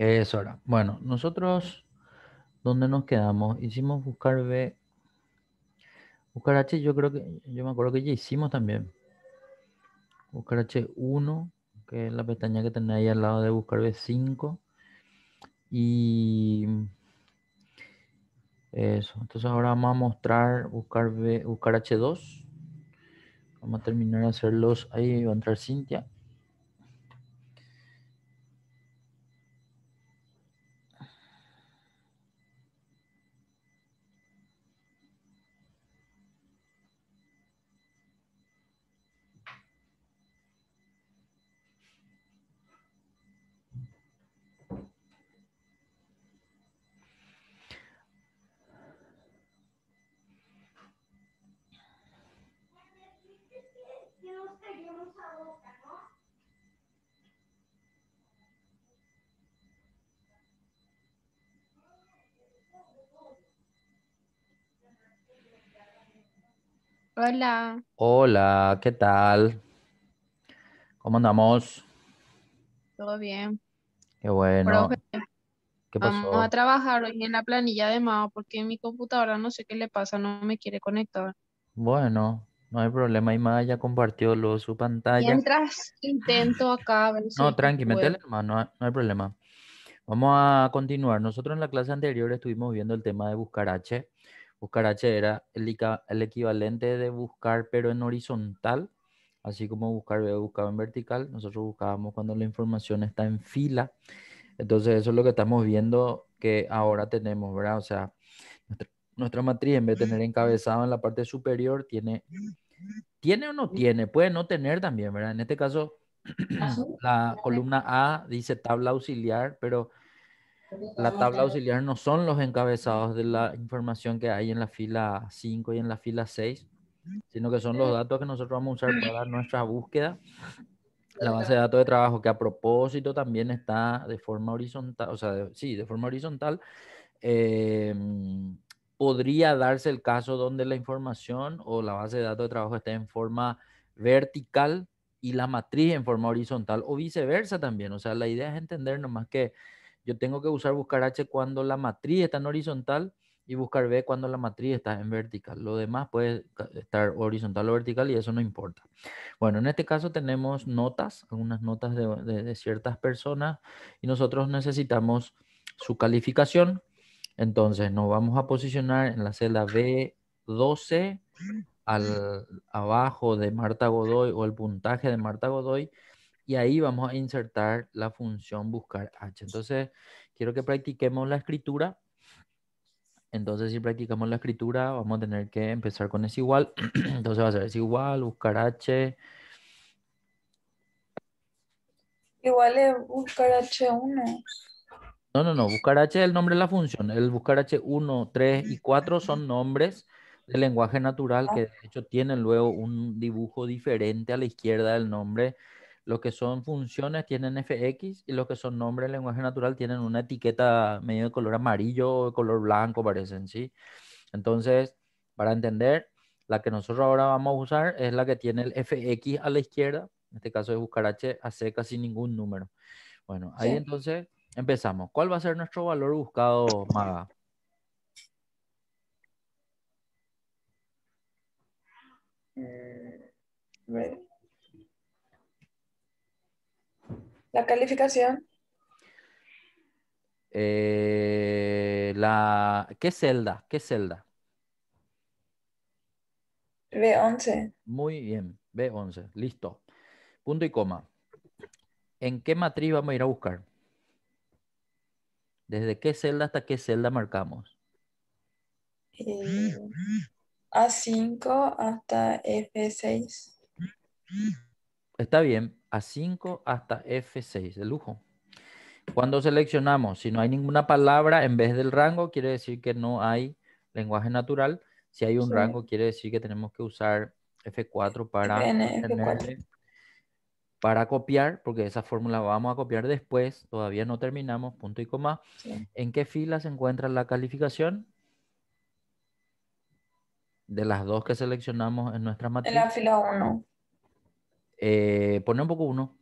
Es era. Bueno, nosotros, ¿dónde nos quedamos? Hicimos buscar B. Buscar H, yo creo que, yo me acuerdo que ya hicimos también. Buscar H1, que es la pestaña que tenía ahí al lado de buscar B5. Y eso. Entonces ahora vamos a mostrar buscar B, buscar H2. Vamos a terminar de hacerlos. Ahí va a entrar Cintia. Hola. Hola, ¿qué tal? ¿Cómo andamos? Todo bien. Qué bueno. Vamos a trabajar hoy en la planilla de Mao porque mi computadora no sé qué le pasa, no me quiere conectar. Bueno, no hay problema. y MAO ya compartió su pantalla. Mientras intento acá a ver si No, tranqui, métele, hermano, no, no hay problema. Vamos a continuar. Nosotros en la clase anterior estuvimos viendo el tema de buscar H. Buscar H era el, equivalente de buscar pero en horizontal, así como buscar B buscaba en vertical, nosotros buscábamos cuando la información está en fila. Entonces eso es lo que estamos viendo que ahora tenemos, ¿verdad? O sea, nuestra, matriz en vez de tener encabezado en la parte superior, tiene, tiene o no tiene, puede no tener también, ¿verdad? En este caso, la columna A dice tabla auxiliar, pero la ah, tabla auxiliar no son los encabezados de la información que hay en la fila 5 y en la fila 6, sino que son los datos que nosotros vamos a usar para dar nuestra búsqueda. La base de datos de trabajo, que a propósito también está de forma horizontal, o sea, sí, de forma horizontal. Em, podría darse el caso donde la información o la base de datos de trabajo esté en forma vertical y la matriz en forma horizontal o viceversa también. O sea, la idea es entender nomás que yo tengo que usar buscar H cuando la matriz está en horizontal y buscar B cuando la matriz está en vertical. Lo demás puede estar horizontal o vertical y eso no importa. Bueno, en este caso tenemos notas, algunas notas de, ciertas personas y nosotros necesitamos su calificación. Entonces nos vamos a posicionar en la celda B12 al, abajo de Marta Godoy o el puntaje de Marta Godoy y ahí vamos a insertar la función buscar h. Entonces, quiero que practiquemos la escritura. Entonces, si practicamos la escritura, vamos a tener que empezar con es igual. Entonces va a ser es igual, buscar h. Igual es buscar h1. No, no, no. Buscar h es el nombre de la función. El buscar h1, 3 y 4 son nombres del lenguaje natural que ah. de hecho tienen luego un dibujo diferente a la izquierda del nombre los que son funciones tienen FX y los que son nombres en lenguaje natural tienen una etiqueta medio de color amarillo o de color blanco, parecen, ¿sí? Entonces, para entender, la que nosotros ahora vamos a usar es la que tiene el FX a la izquierda. En este caso es buscar H a seca sin ningún número. Bueno, ahí entonces empezamos. ¿Cuál va a ser nuestro valor buscado, Maga? Eh, La calificación. Eh, la, ¿Qué celda? ¿Qué celda? B11. Muy bien, B11, listo. Punto y coma. ¿En qué matriz vamos a ir a buscar? ¿Desde qué celda hasta qué celda marcamos? Eh, A5 hasta F6. Está bien, A5 hasta F6, de lujo. Cuando seleccionamos, si no hay ninguna palabra en vez del rango, quiere decir que no hay lenguaje natural. Si hay un rango, quiere decir que tenemos que usar F4 para, para copiar, porque esa fórmula vamos a copiar después, todavía no terminamos, punto y coma. ¿En qué fila se encuentra la calificación? De las dos que seleccionamos en nuestra matriz. En la fila 1. Eh, pone un poco uno.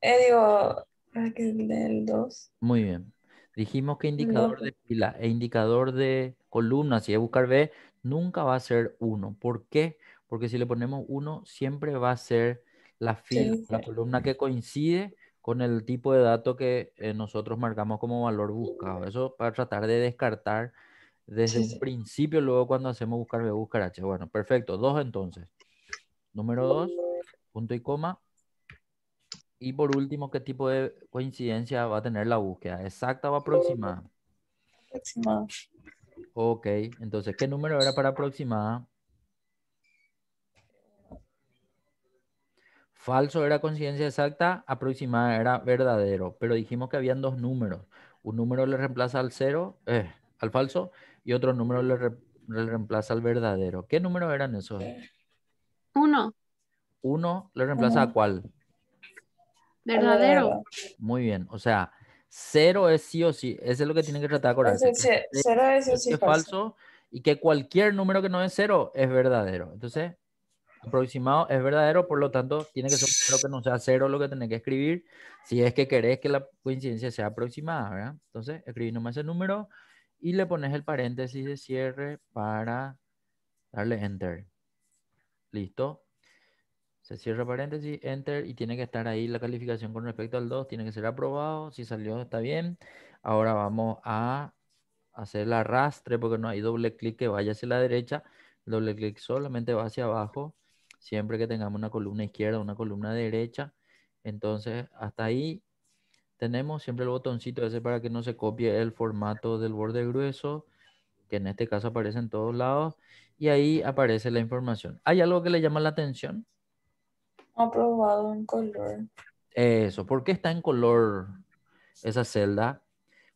Eh, digo, ah, el 2. Muy bien. Dijimos que indicador de fila e indicador de columna, si es buscar B, nunca va a ser uno ¿Por qué? Porque si le ponemos uno siempre va a ser la fila, la columna que coincide con el tipo de dato que eh, nosotros marcamos como valor buscado. Eso para tratar de descartar desde el principio, luego cuando hacemos buscar B, buscar H. Bueno, perfecto. Dos entonces. Número dos punto y coma. Y por último, ¿qué tipo de coincidencia va a tener la búsqueda? ¿Exacta o aproximada? Aproximada. Ok, entonces, ¿qué número era para aproximada? Falso era coincidencia exacta, aproximada era verdadero, pero dijimos que habían dos números. Un número le reemplaza al cero, eh, al falso, y otro número le, reemplaza al verdadero. ¿Qué número eran esos? Uno. ¿Uno le reemplaza a cuál? Verdadero. Muy bien, o sea, cero es sí o sí, eso es lo que tienen que tratar de acordarse. cero es, sí este es falso. y que cualquier número que no es cero es verdadero. Entonces, aproximado es verdadero, por lo tanto, tiene que ser lo que no sea cero lo que tenés que escribir, si es que querés que la coincidencia sea aproximada, Entonces, escribí nomás ese número y le pones el paréntesis de cierre para darle enter. Listo se cierra paréntesis, enter, y tiene que estar ahí la calificación con respecto al 2, tiene que ser aprobado, si salió está bien. Ahora vamos a hacer el arrastre, porque no hay doble clic que vaya hacia la derecha, doble clic solamente va hacia abajo, siempre que tengamos una columna izquierda, una columna derecha. Entonces, hasta ahí tenemos siempre el botoncito ese para que no se copie el formato del borde grueso, que en este caso aparece en todos lados, y ahí aparece la información. ¿Hay algo que le llama la atención? Aprobado en color. Eso, ¿por qué está en color esa celda?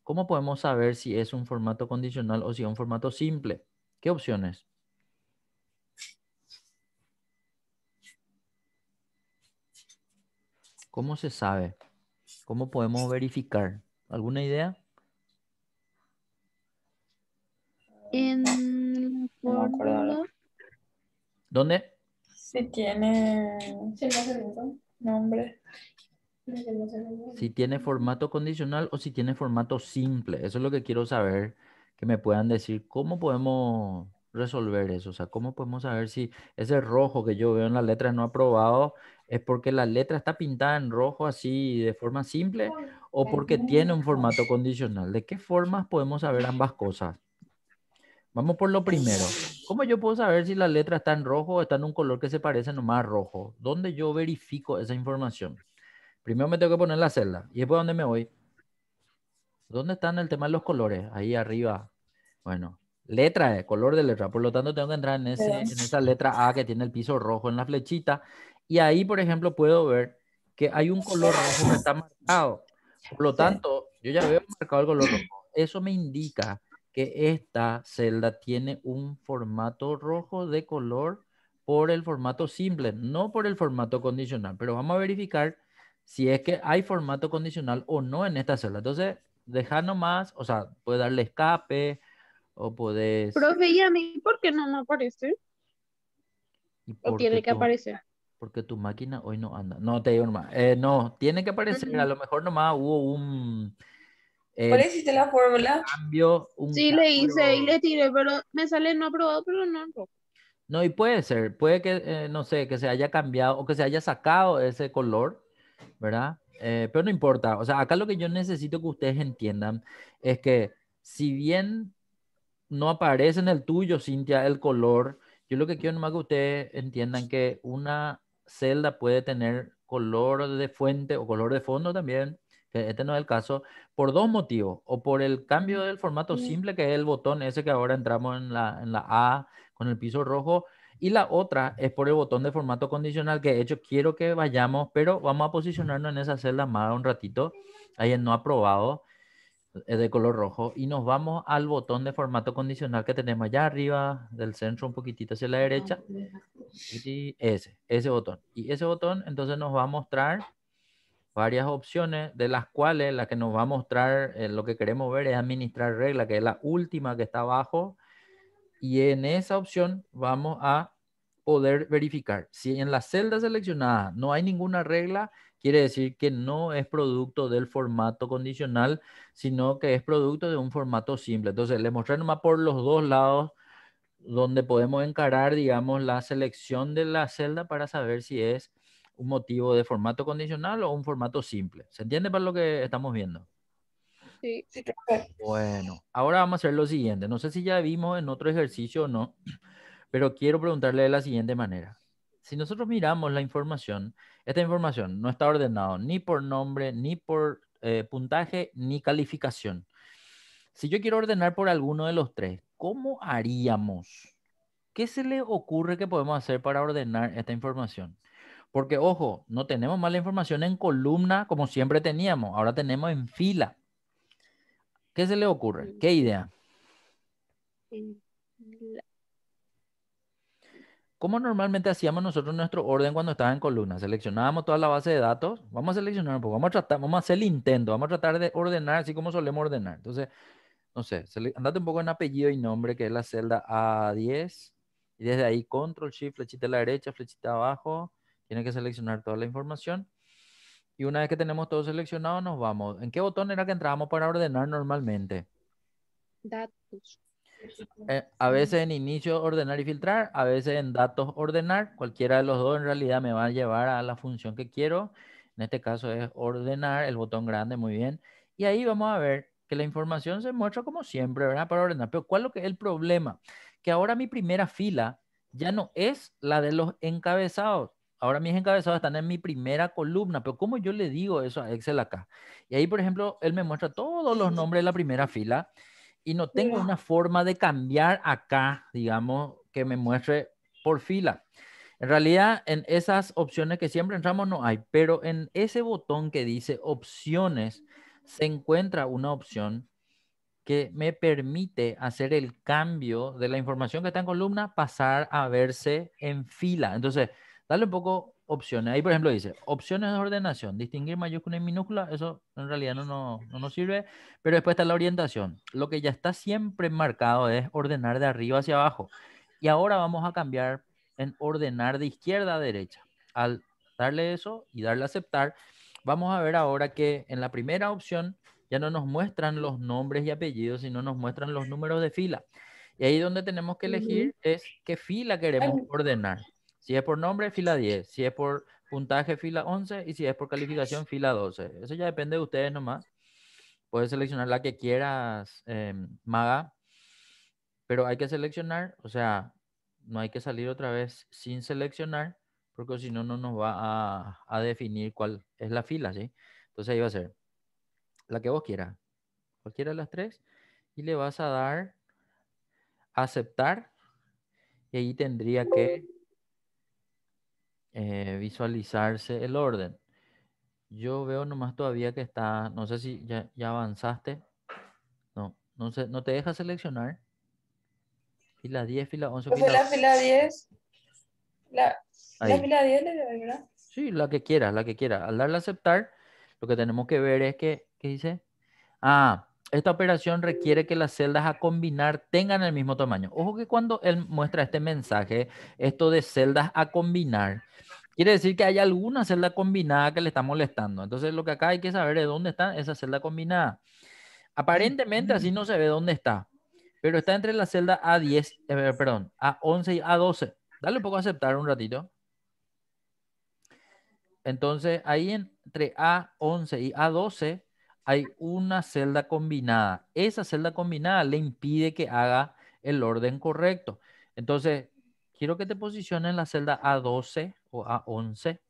¿Cómo podemos saber si es un formato condicional o si es un formato simple? ¿Qué opciones? ¿Cómo se sabe? ¿Cómo podemos verificar? ¿Alguna idea? En ¿Dónde? Si tiene nombre. Si tiene formato condicional o si tiene formato simple. Eso es lo que quiero saber, que me puedan decir cómo podemos resolver eso. O sea, cómo podemos saber si ese rojo que yo veo en las letras no aprobado es porque la letra está pintada en rojo así de forma simple o porque tiene un formato condicional. ¿De qué formas podemos saber ambas cosas? Vamos por lo primero. ¿Cómo yo puedo saber si la letra está en rojo o está en un color que se parece nomás a rojo? ¿Dónde yo verifico esa información? Primero me tengo que poner la celda. ¿Y después dónde me voy? ¿Dónde están el tema de los colores? Ahí arriba. Bueno, letra, eh, color de letra. Por lo tanto, tengo que entrar en, ese, en esa letra A que tiene el piso rojo en la flechita. Y ahí, por ejemplo, puedo ver que hay un color rojo que está marcado. Por lo tanto, yo ya veo marcado el color rojo. Eso me indica esta celda tiene un formato rojo de color por el formato simple, no por el formato condicional. Pero vamos a verificar si es que hay formato condicional o no en esta celda. Entonces, deja nomás, o sea, puede darle escape o puedes... Profe, ¿y a mí por qué no me aparece? ¿O tiene que aparecer? Porque tu máquina hoy no anda. No, te digo nomás. Eh, no, tiene que aparecer. A lo mejor nomás hubo un... ¿Cuál hiciste la fórmula? Cambio sí, le hice y le tiré, pero me sale no aprobado, pero no No, y puede ser, puede que, eh, no sé, que se haya cambiado o que se haya sacado ese color, ¿verdad? Eh, pero no importa. O sea, acá lo que yo necesito que ustedes entiendan es que si bien no aparece en el tuyo, Cintia, el color, yo lo que quiero nomás que ustedes entiendan que una celda puede tener color de fuente o color de fondo también, este no es el caso, por dos motivos, o por el cambio del formato simple, que es el botón ese que ahora entramos en la, en la A con el piso rojo, y la otra es por el botón de formato condicional, que de hecho quiero que vayamos, pero vamos a posicionarnos en esa celda más un ratito, ahí en no aprobado, es de color rojo, y nos vamos al botón de formato condicional que tenemos allá arriba, del centro un poquitito hacia la ah, derecha, y ese, ese botón. Y ese botón entonces nos va a mostrar varias opciones, de las cuales la que nos va a mostrar eh, lo que queremos ver es administrar regla, que es la última que está abajo. Y en esa opción vamos a poder verificar. Si en la celda seleccionada no hay ninguna regla, quiere decir que no es producto del formato condicional, sino que es producto de un formato simple. Entonces, le mostré nomás por los dos lados donde podemos encarar, digamos, la selección de la celda para saber si es un motivo de formato condicional o un formato simple. ¿Se entiende para lo que estamos viendo? Sí, sí. Bueno, ahora vamos a hacer lo siguiente. No sé si ya vimos en otro ejercicio o no, pero quiero preguntarle de la siguiente manera. Si nosotros miramos la información, esta información no está ordenada ni por nombre, ni por eh, puntaje, ni calificación. Si yo quiero ordenar por alguno de los tres, ¿cómo haríamos? ¿Qué se le ocurre que podemos hacer para ordenar esta información? Porque, ojo, no tenemos más la información en columna como siempre teníamos, ahora tenemos en fila. ¿Qué se le ocurre? ¿Qué idea? ¿Cómo normalmente hacíamos nosotros nuestro orden cuando estaba en columna? Seleccionábamos toda la base de datos. Vamos a seleccionar un pues, poco, vamos a tratar, vamos a hacer el intento, vamos a tratar de ordenar así como solemos ordenar. Entonces, no sé, andate un poco en apellido y nombre, que es la celda A10. Y desde ahí, control, shift, flechita a la derecha, flechita abajo. Tiene que seleccionar toda la información. Y una vez que tenemos todo seleccionado, nos vamos. ¿En qué botón era que entrábamos para ordenar normalmente? Datos. Eh, a veces en inicio ordenar y filtrar, a veces en datos ordenar. Cualquiera de los dos en realidad me va a llevar a la función que quiero. En este caso es ordenar, el botón grande, muy bien. Y ahí vamos a ver que la información se muestra como siempre, ¿verdad? Para ordenar. Pero ¿cuál es el problema? Que ahora mi primera fila ya no es la de los encabezados, ahora mis encabezados están en mi primera columna, pero ¿cómo yo le digo eso a Excel acá? Y ahí, por ejemplo, él me muestra todos los nombres de la primera fila y no tengo una forma de cambiar acá, digamos, que me muestre por fila. En realidad, en esas opciones que siempre entramos no hay, pero en ese botón que dice opciones se encuentra una opción que me permite hacer el cambio de la información que está en columna, pasar a verse en fila. Entonces, Dale un poco opciones. Ahí, por ejemplo, dice opciones de ordenación, distinguir mayúscula y minúscula. Eso en realidad no, no, nos sirve. Pero después está la orientación. Lo que ya está siempre marcado es ordenar de arriba hacia abajo. Y ahora vamos a cambiar en ordenar de izquierda a derecha. Al darle eso y darle aceptar, vamos a ver ahora que en la primera opción ya no nos muestran los nombres y apellidos, sino nos muestran los números de fila. Y ahí donde tenemos que elegir es qué fila queremos ordenar. Si es por nombre, fila 10. Si es por puntaje, fila 11. Y si es por calificación, fila 12. Eso ya depende de ustedes nomás. Puedes seleccionar la que quieras, em, Maga. Pero hay que seleccionar, o sea, no hay que salir otra vez sin seleccionar, porque si no, no nos va a, definir cuál es la fila, ¿sí? Entonces ahí va a ser la que vos quieras, cualquiera de las tres, y le vas a dar aceptar, y ahí tendría que eh, visualizarse el orden. Yo veo nomás todavía que está, no sé si ya, avanzaste. No, no, sé, no te deja seleccionar. Fila 10, fila 11. Fila, 10. La, fila 10, ¿verdad? Sí, la que quiera, la que quiera. Al darle a aceptar, lo que tenemos que ver es que, ¿qué dice? Ah, esta operación requiere que las celdas a combinar tengan el mismo tamaño. Ojo que cuando él muestra este mensaje, esto de celdas a combinar, Quiere decir que hay alguna celda combinada que le está molestando. Entonces lo que acá hay que saber es dónde está esa celda combinada. Aparentemente así no se ve dónde está, pero está entre la celda A10, eh, perdón, A11 y A12. Dale un poco a aceptar un ratito. Entonces ahí entre A11 y A12 hay una celda combinada. Esa celda combinada le impide que haga el orden correcto. Entonces, quiero que te posiciones en la celda A12 o A11.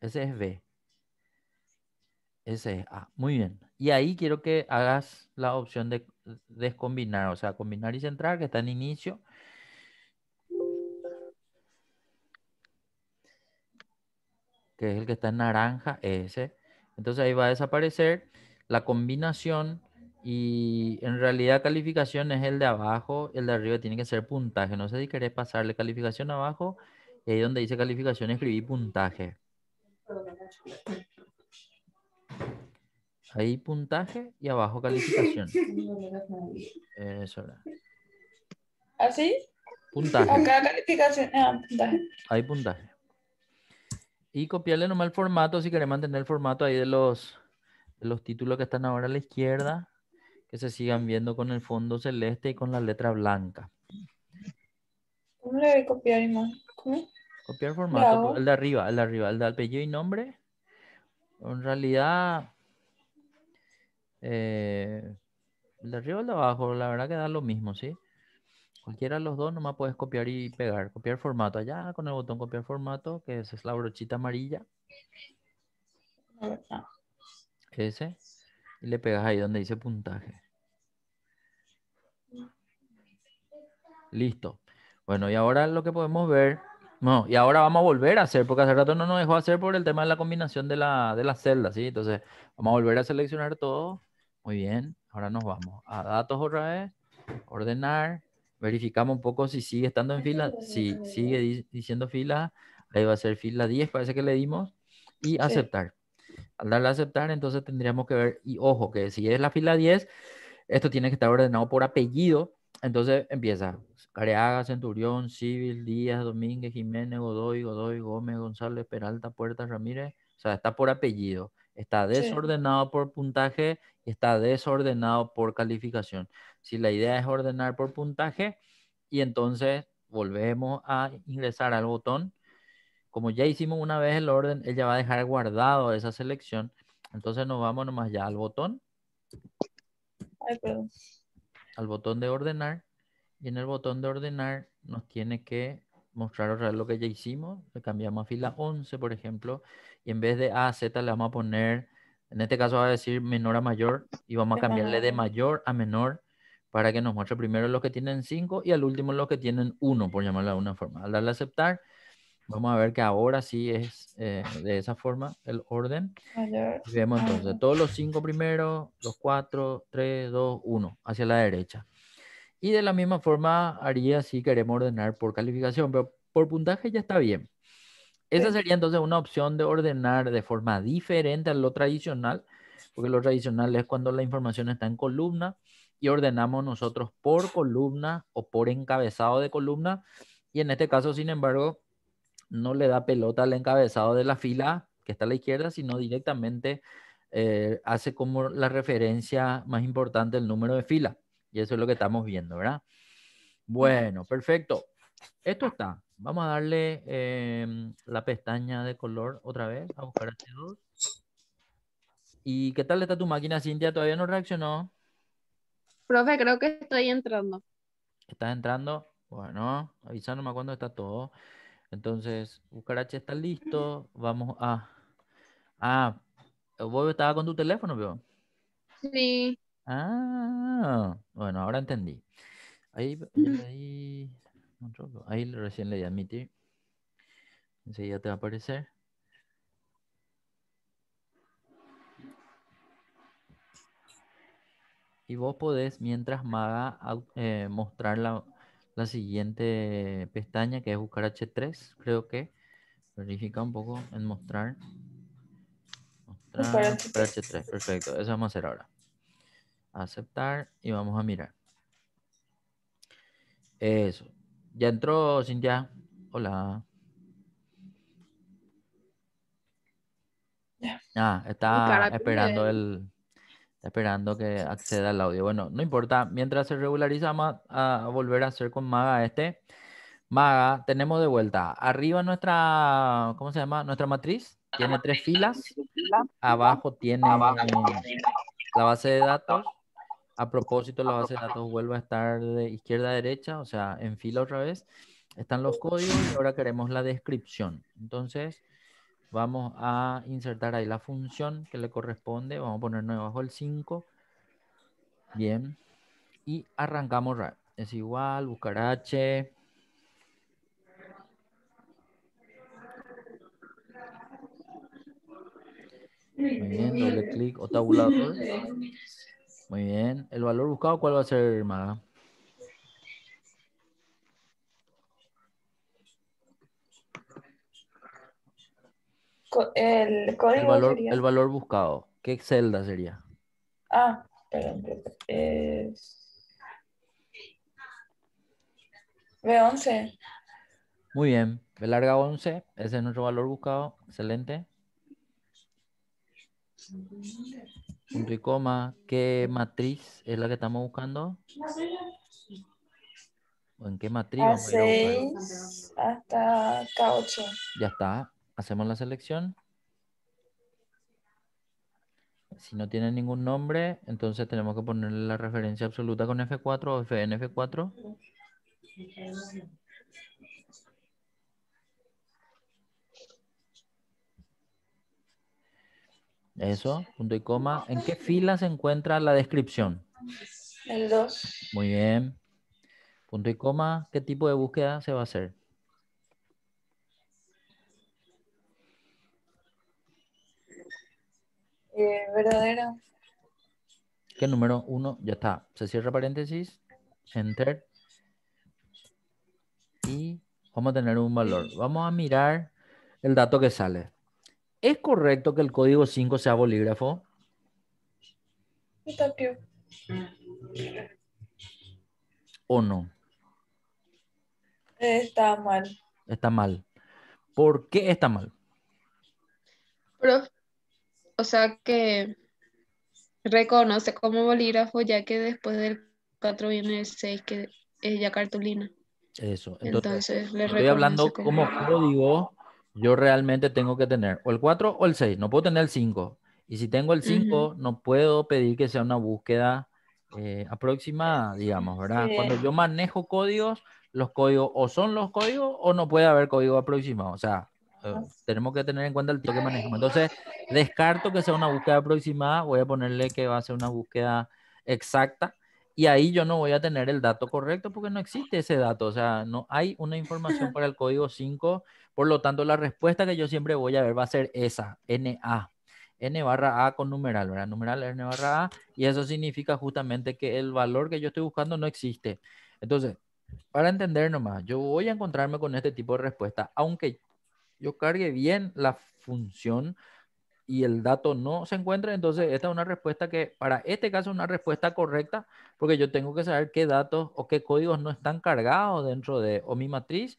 Ese es B. Ese es A. Muy bien. Y ahí quiero que hagas la opción de descombinar, o sea, combinar y centrar, que está en inicio. Que es el que está en naranja, ese. Entonces ahí va a desaparecer la combinación y en realidad calificación es el de abajo, el de arriba tiene que ser puntaje. No sé si querés pasarle calificación abajo y ahí donde dice calificación escribí puntaje. Ahí puntaje y abajo calificación. Eso era. ¿Así? ¿Ah, puntaje. Acá calificación. Ah, puntaje. Ahí puntaje. Y copiarle nomás el formato si querés mantener el formato ahí de los, los títulos que están ahora a la izquierda. Que se sigan viendo con el fondo celeste y con la letra blanca. ¿Cómo le voy a copiar, Imán? ¿Cómo? Copiar formato, El de arriba, El de arriba, al de apellido y nombre. En realidad, eh, el de arriba o el de abajo, la verdad que da lo mismo, ¿sí? Cualquiera de los dos nomás puedes copiar y pegar. Copiar formato allá con el botón copiar formato, que es, es la brochita amarilla. Ese. Y le pegas ahí donde dice puntaje. Listo. Bueno, y ahora lo que podemos ver no, y ahora vamos a volver a hacer, porque hace rato no nos dejó hacer por el tema de la combinación de, la, de las celdas, ¿sí? Entonces, vamos a volver a seleccionar todo. Muy bien, ahora nos vamos a datos otra vez, ordenar, verificamos un poco si sigue estando en fila, si sigue diciendo fila, ahí va a ser fila 10, parece que le dimos, y aceptar. Al darle a aceptar, entonces tendríamos que ver, y ojo, que si es la fila 10, esto tiene que estar ordenado por apellido, entonces empieza Careaga, Centurión, Civil, Díaz, Domínguez, Jiménez, Godoy, Godoy, Gómez, González, Peralta, Puerta, Ramírez. O sea, está por apellido. Está desordenado por puntaje y está desordenado por calificación. Si la idea es ordenar por puntaje, y entonces volvemos a ingresar al botón. Como ya hicimos una vez el orden, él ya va a dejar guardado esa selección. Entonces nos vamos nomás ya al botón. al botón de ordenar. Y en el botón de ordenar nos tiene que mostrar lo que ya hicimos. Le cambiamos a fila 11, por ejemplo. Y en vez de A Z le vamos a poner, en este caso va a decir menor a mayor. Y vamos a cambiarle de mayor a menor para que nos muestre primero los que tienen 5 y al último los que tienen 1, por llamarlo de una forma. Al darle a aceptar, vamos a ver que ahora sí es eh, de esa forma el orden. vemos entonces todos los 5 primero, los 4, 3, 2, 1, hacia la derecha. Y de la misma forma haría si queremos ordenar por calificación, pero por puntaje ya está bien. Esa sería entonces una opción de ordenar de forma diferente a lo tradicional, porque lo tradicional es cuando la información está en columna y ordenamos nosotros por columna o por encabezado de columna. Y en este caso, sin embargo, no le da pelota al encabezado de la fila que está a la izquierda, sino directamente eh, hace como la referencia más importante el número de fila. Y eso es lo que estamos viendo, ¿verdad? Bueno, perfecto. Esto está. Vamos a darle em, la pestaña de color otra vez, a buscar ¿Y qué tal está tu máquina, Cintia? ¿Todavía no reaccionó? Profe, creo que estoy entrando. ¿Estás entrando? Bueno, avísanos cuando está todo. Entonces, buscar H está listo. Vamos a... Ah, vos estabas con tu teléfono, veo. Sí. Ah, bueno, ahora entendí. Ahí, ahí, mm. ahí recién le di a admitir. Enseguida te va a aparecer. Y vos podés, mientras maga, eh, mostrar la, siguiente pestaña que es buscar H3, creo que. Verifica un poco en mostrar. Mostrar, H3. Perfecto, eso vamos a hacer ahora aceptar y vamos a mirar. Eso. Ya entró Cintia. Hola. Ah, está esperando el está esperando que acceda al audio. Bueno, no importa. Mientras se regulariza vamos a volver a hacer con Maga este. Maga, tenemos de vuelta. Arriba nuestra, ¿cómo se llama? Nuestra matriz. Tiene tres filas. Abajo tiene la base de datos a propósito la base de datos vuelve a estar de izquierda a derecha, o sea, en fila otra vez. Están los códigos y ahora queremos la descripción. Entonces, vamos a insertar ahí la función que le corresponde. Vamos a ponernos debajo el 5. Bien. Y arrancamos. Es igual, buscar H. bien, clic o tabulador. Muy bien. ¿El valor buscado cuál va a ser, hermana El, valor, el valor buscado. ¿Qué celda sería? Ah, perdón. Es... B11. Muy bien. B larga 11. Ese es nuestro valor buscado. Excelente punto ¿qué matriz es la que estamos buscando? en qué matriz? A6 hasta K8. Ya está. Hacemos la selección. Si no tiene ningún nombre, entonces tenemos que ponerle la referencia absoluta con F4 o FNF4. Eso, punto y coma. ¿En qué fila se encuentra la descripción? El 2. Muy bien. Punto y coma, ¿qué tipo de búsqueda se va a hacer? Eh, verdadero. ¿Qué número? uno ya está. Se cierra paréntesis, enter. Y vamos a tener un valor. Vamos a mirar el dato que sale. ¿Es correcto que el código 5 sea bolígrafo? ¿O no? Está mal. Está mal. ¿Por qué está mal? o sea que reconoce como bolígrafo ya que después del 4 viene el 6 que es ya cartulina. Eso. Entonces, le estoy hablando como, como código yo realmente tengo que tener o el 4 o el 6, no puedo tener el 5. Y si tengo el 5, no puedo pedir que sea una búsqueda eh, aproximada, digamos, ¿verdad? Cuando yo manejo códigos, los códigos o son los códigos o no puede haber código aproximado. O sea, eh, tenemos que tener en cuenta el tipo que manejamos. Entonces, descarto que sea una búsqueda aproximada, voy a ponerle que va a ser una búsqueda exacta y ahí yo no voy a tener el dato correcto porque no existe ese dato, o sea, no hay una información para el código 5, por lo tanto la respuesta que yo siempre voy a ver va a ser esa, N A N barra A con numeral, ¿verdad? Numeral N barra A, y eso significa justamente que el valor que yo estoy buscando no existe. Entonces, para entender nomás, yo voy a encontrarme con este tipo de respuesta, aunque yo cargue bien la función, y el dato no se encuentra, entonces esta es una respuesta que, para este caso, es una respuesta correcta, porque yo tengo que saber qué datos o qué códigos no están cargados dentro de o mi matriz,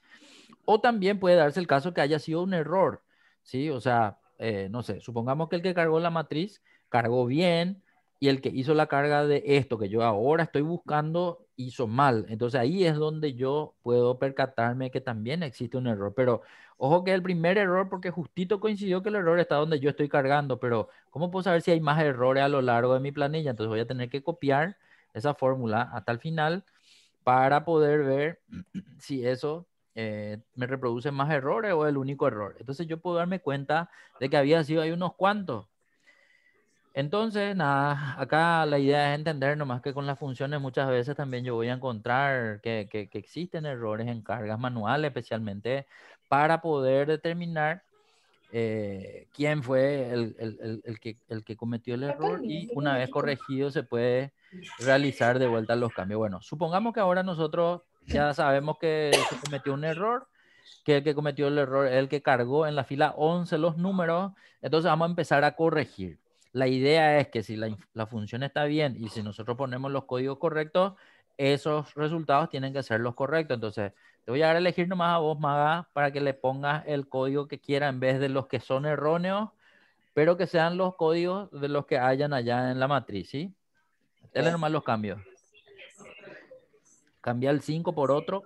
o también puede darse el caso que haya sido un error, ¿sí? O sea, eh, no sé, supongamos que el que cargó la matriz cargó bien, y el que hizo la carga de esto que yo ahora estoy buscando hizo mal. Entonces ahí es donde yo puedo percatarme que también existe un error. Pero ojo que es el primer error, porque justito coincidió que el error está donde yo estoy cargando, pero ¿cómo puedo saber si hay más errores a lo largo de mi planilla? Entonces voy a tener que copiar esa fórmula hasta el final para poder ver si eso eh, me reproduce más errores o el único error. Entonces yo puedo darme cuenta de que había sido hay unos cuantos entonces, nada, acá la idea es entender nomás que con las funciones muchas veces también yo voy a encontrar que, existen errores en cargas manuales, especialmente para poder determinar eh, quién fue el, que, el que cometió el error y una vez corregido se puede realizar de vuelta los cambios. Bueno, supongamos que ahora nosotros ya sabemos que se cometió un error, que el que cometió el error es el que cargó en la fila 11 los números, entonces vamos a empezar a corregir la idea es que si la, función está bien y si nosotros ponemos los códigos correctos, esos resultados tienen que ser los correctos. Entonces, te voy a elegir nomás a vos, Maga, para que le pongas el código que quiera en vez de los que son erróneos, pero que sean los códigos de los que hayan allá en la matriz, ¿sí? Dale nomás los cambios. Cambia el 5 por otro,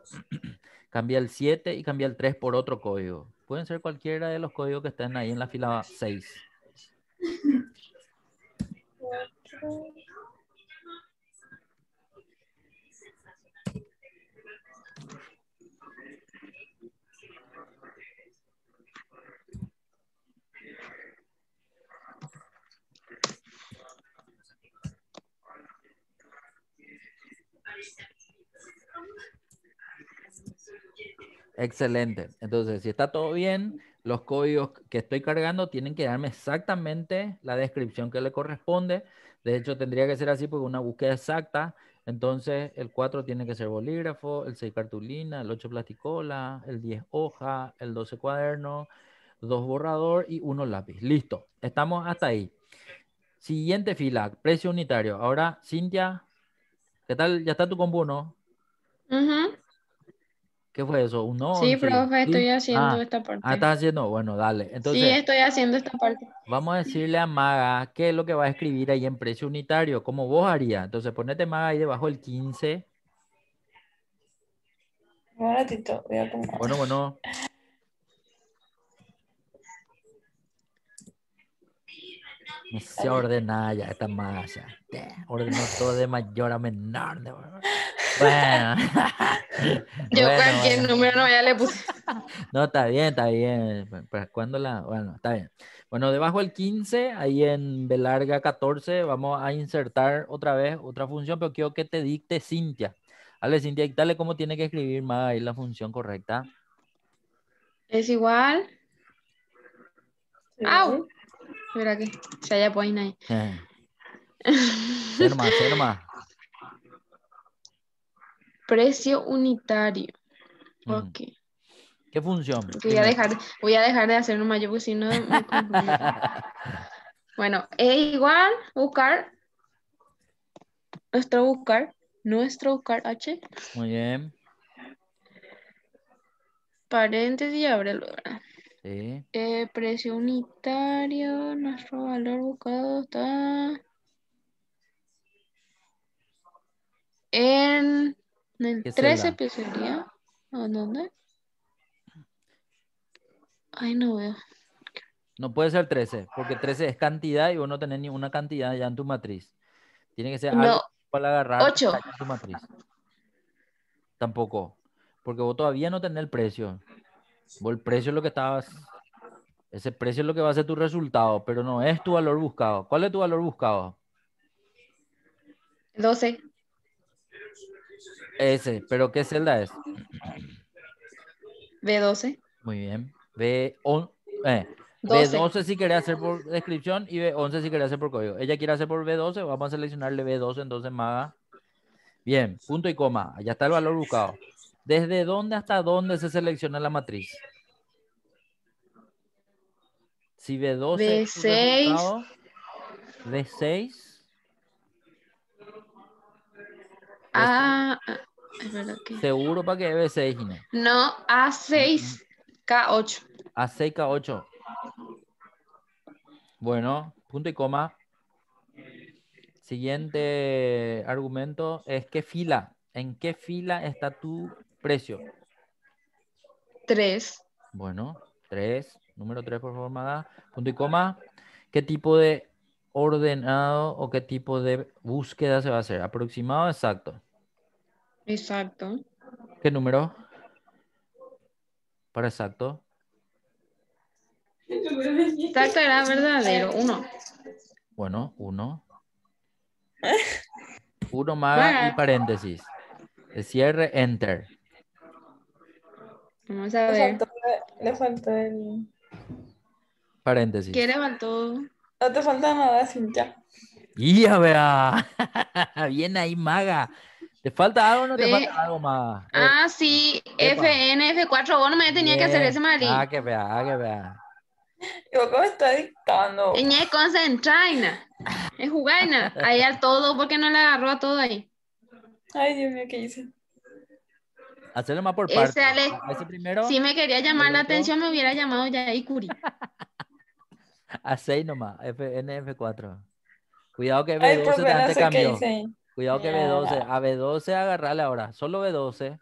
cambia el 7 y cambia el 3 por otro código. Pueden ser cualquiera de los códigos que estén ahí en la fila 6. Excelente. Entonces, si está todo bien, los códigos que estoy cargando tienen que darme exactamente la descripción que le corresponde. De hecho, tendría que ser así porque una búsqueda exacta. Entonces, el 4 tiene que ser bolígrafo, el 6 cartulina, el 8 plasticola, el 10 hoja, el 12 cuaderno, 2 borrador y uno lápiz. Listo, estamos hasta ahí. Siguiente fila, precio unitario. Ahora, Cintia, ¿qué tal? ¿Ya está tu combo, no? ¿Qué fue eso? ¿Un Sí, profe, estoy haciendo ah, esta ah, parte. Ah, estás haciendo, bueno, dale. Entonces, sí, estoy haciendo esta parte. Vamos a decirle a Maga qué es lo que va a escribir ahí en precio unitario, como vos harías. Entonces, ponete Maga ahí debajo del 15. Un voy a Bueno, bueno. se ordena ya esta masa. Ordeno Ordenó todo de mayor a menor. Yo cualquier número no ya le puse. No, está bien, está bien. Pues, pues, cuando la. Bueno, está bien. Bueno, debajo del 15, ahí en Belarga 14, vamos a insertar otra vez otra función, pero quiero que te dicte Cintia. Dale Cintia, dale cómo tiene que escribir más ahí la función correcta. Es igual. ¡Au! Mira que se haya ahí. Eh. Serma, serma. Precio unitario. Mm. Ok. ¿Qué función? Voy a, dejar, de hacer un mayor porque si no bueno, E igual, buscar. Nuestro buscar. Nuestro buscar H. Muy bien. Paréntesis, y abre Sí. E, precio unitario, nuestro valor buscado está en ¿13 tres día ¿A dónde? Ay, no veo. No puede ser 13, porque 13 es cantidad y vos no tenés ninguna cantidad ya en tu matriz. Tiene que ser algo para agarrar 8. en tu matriz. Tampoco, porque vos todavía no tenés el precio. Vos el precio es lo que estabas. Ese precio es lo que va a ser tu resultado, pero no es tu valor buscado. ¿Cuál es tu valor buscado? 12. Ese, pero ¿qué celda es? B12. Muy bien. B11. B12 si quería hacer por descripción y B11 si quería hacer por código. Ella quiere hacer por B12, vamos a seleccionarle B12, entonces Maga. Bien, punto y coma. Allá está el valor buscado. ¿Desde dónde hasta dónde se selecciona la matriz? Si B12 B6. B6 Ah, ah que. Seguro para que debe 6, Inés? No, A6, K8. A6, K8. Bueno, punto y coma. Siguiente argumento es qué fila. ¿En qué fila está tu precio? 3. Bueno, 3. Número 3, por favor, Punto y coma. ¿Qué tipo de ordenado o qué tipo de búsqueda se va a hacer? ¿Aproximado exacto? Exacto. ¿Qué número? Para exacto. Exacto era verdadero, uno. Bueno, uno. Uno más y paréntesis. cierre, enter. Vamos a ver. Le faltó, el... Paréntesis. ¿Qué levantó? No te falta nada, sin ¡Ya, vea! Bien ahí, maga. ¿Te falta algo o no te falta algo, más eh, Ah, sí, fnf F4, vos no me tenía que hacer ese malí. Ah, que vea, ah, que vea. Yo cómo está dictando. Tenía concentraina. Es jugaina. Ahí al todo, porque no le agarró a todo ahí. Ay, Dios mío, ¿qué hice? Hacerlo más por parte. Ese, primero. Si me quería llamar la atención, me hubiera llamado ya ahí, Curi. A 6 nomás, NF4. Cuidado que B12 Cuidado que B12. A B12 agarrale ahora. Solo B12.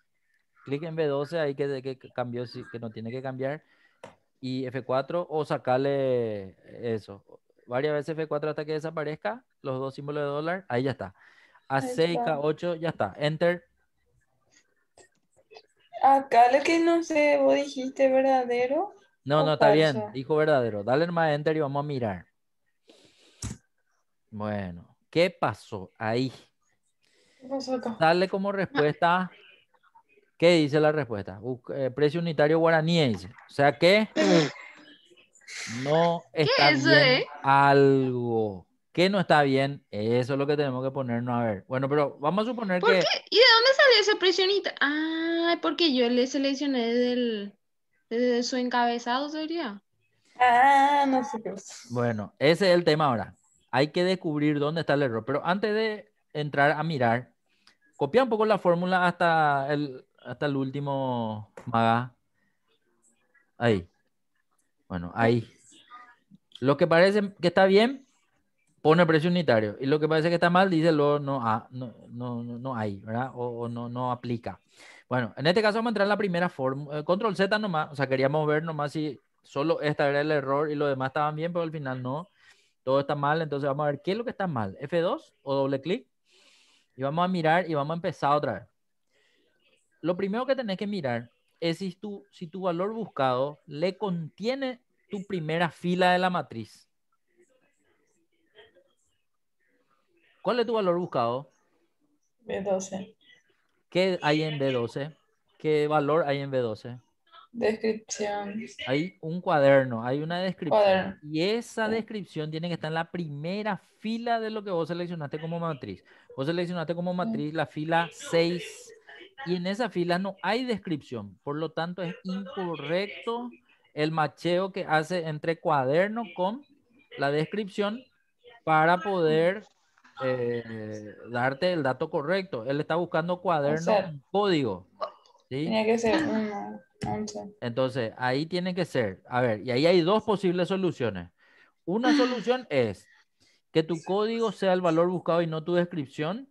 Clic en B12 ahí que, que cambió, que no tiene que cambiar. Y F4 o sacarle eso. Varias veces F4 hasta que desaparezca. Los dos símbolos de dólar. Ahí ya está. A6, K8, ya está. Enter. Acá lo que no sé, vos dijiste verdadero. No, no, está bien. Hijo verdadero. Dale más enter y vamos a mirar. Bueno, ¿qué pasó ahí? ¿Qué Dale como respuesta. ¿Qué dice la respuesta? Eh, precio unitario guaraní O sea que no está es bien eh? algo. ¿Qué no está bien? Eso es lo que tenemos que ponernos a ver. Bueno, pero vamos a suponer que. ¿Y de dónde salió ese precio unitario? Ah, porque yo le seleccioné del. Eh, su encabezado sería. Ah, no sé qué Bueno, ese es el tema ahora. Hay que descubrir dónde está el error. Pero antes de entrar a mirar, copia un poco la fórmula hasta el, hasta el último maga. Ahí. Bueno, ahí. Lo que parece que está bien, pone precio unitario. Y lo que parece que está mal, dice luego no, no, no, no hay, ¿verdad? O, o no, no aplica. Bueno, en este caso vamos a entrar en la primera forma. Eh, control Z nomás, o sea, queríamos ver nomás si solo esta era el error y lo demás estaban bien, pero al final no. Todo está mal, entonces vamos a ver qué es lo que está mal. F2 o doble clic. Y vamos a mirar y vamos a empezar otra vez. Lo primero que tenés que mirar es si tu, si tu valor buscado le contiene tu primera fila de la matriz. ¿Cuál es tu valor buscado? B12. ¿Qué hay en B12? ¿Qué este, valor hay en B12? Descripción. Hay un cuaderno, hay una descripción. Y esa descripción tiene que estar en la primera fila de lo que vos seleccionaste como matriz. Vos seleccionaste como matriz la fila 6 y en esa fila no hay descripción. Por lo tanto, es incorrecto el macheo que hace entre cuaderno con la descripción para poder eh, darte el dato correcto. Él está buscando cuaderno, código. Tiene que ser Entonces, ahí tiene que ser. A ver, y ahí hay dos posibles soluciones. Una solución es que tu código sea el valor buscado y no tu descripción.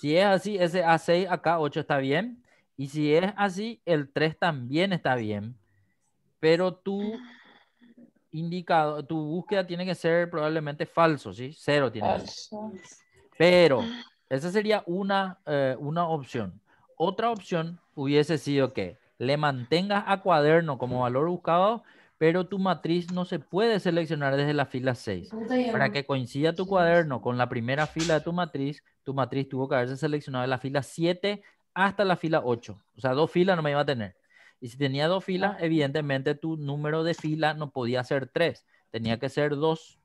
Si es así, ese A6 acá 8 está bien. Y si es así, el 3 también está bien. Pero tú indicado, tu búsqueda tiene que ser probablemente falso, ¿sí? Cero tiene Pero ah. esa sería una, eh, una opción. Otra opción hubiese sido que le mantengas a cuaderno como valor buscado, pero tu matriz no se puede seleccionar desde la fila 6. Para que coincida tu cuaderno con la primera fila de tu matriz, tu matriz tuvo que haberse seleccionado de la fila 7 hasta la fila 8. O sea, dos filas no me iba a tener. Y si tenía dos filas, ah. evidentemente tu número de fila no podía ser tres, tenía que ser dos.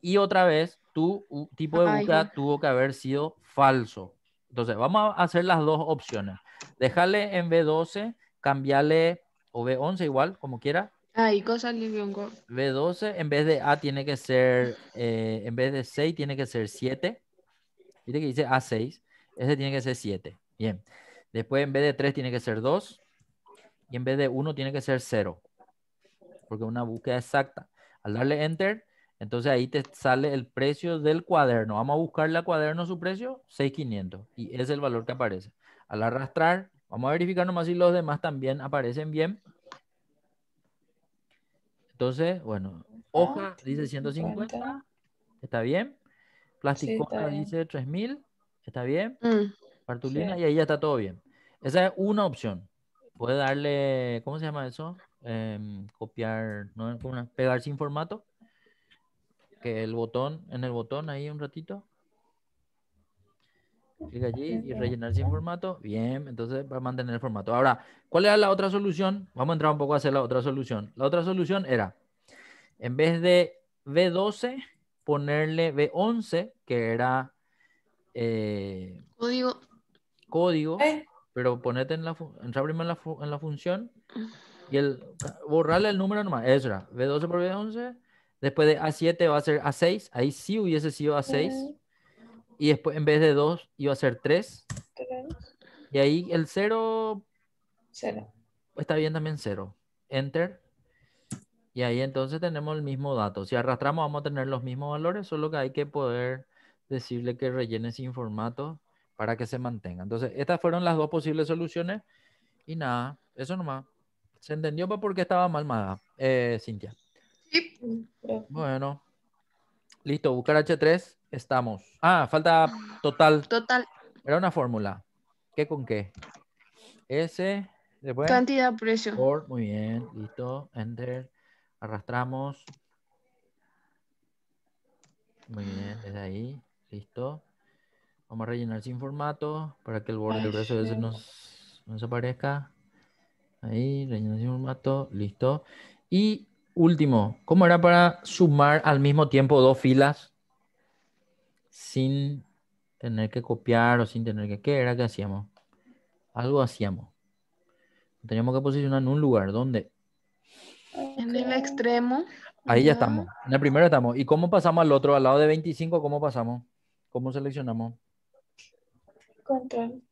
Y otra vez, tu tipo de búsqueda tuvo que haber sido falso. Entonces, vamos a hacer las dos opciones. Dejarle en B12, cambiarle, o B11 igual, como quiera. Ahí, cosa B12, en vez de A tiene que ser, eh, en vez de 6 tiene que ser 7. Viste que dice A6, ese tiene que ser 7. Bien. Después en vez de 3 tiene que ser 2 y en vez de 1 tiene que ser 0, porque es una búsqueda exacta. Al darle enter, entonces ahí te sale el precio del cuaderno. Vamos a buscarle al cuaderno su precio, 6,500 y es el valor que aparece. Al arrastrar, vamos a verificar nomás si los demás también aparecen bien. Entonces, bueno, hoja ah, dice 150, está bien. Plasticona dice 3000, está bien. Mm. cartulina y ahí ya está todo bien. Esa es una opción puede darle, ¿cómo se llama eso? Em, copiar, pegar sin formato. Que el botón, en el botón ahí un ratito. Clic allí y rellenar sin formato. Bien, entonces va a mantener el formato. Ahora, ¿cuál era la otra solución? Vamos a entrar un poco a hacer la otra solución. La otra solución era, en vez de B12, ponerle B11, que era... Eh, código. Código. ¿Eh? pero ponete en la, entra primero en la, función y el, borrarle el número nomás, Ezra, B12 por B11, después de A7 va a ser A6, ahí sí hubiese sido A6, y después en vez de 2 iba a ser 3, y ahí el 0, 0. está bien también 0, enter, y ahí entonces tenemos el mismo dato, si arrastramos vamos a tener los mismos valores, solo que hay que poder decirle que rellene sin formato para que se mantenga. Entonces, estas fueron las dos posibles soluciones y nada, eso nomás. Se entendió pues, por qué estaba mal eh, Cintia. Sí. Bueno, listo, buscar H3, estamos. Ah, falta total. Total. Era una fórmula. ¿Qué con qué? S, después. Cantidad, precio. muy bien, listo, enter. Arrastramos. Muy bien, desde ahí, listo. Vamos a rellenar sin formato para que el borde de nos, nos aparezca. Ahí, rellenar sin formato, listo. Y último, ¿cómo era para sumar al mismo tiempo dos filas sin tener que copiar o sin tener que... ¿Qué era que hacíamos? Algo hacíamos. Teníamos que posicionar en un lugar. ¿Dónde? En el extremo. Ahí ya estamos. En el primero estamos. ¿Y cómo pasamos al otro? Al lado de 25, ¿cómo pasamos? ¿Cómo seleccionamos? Control.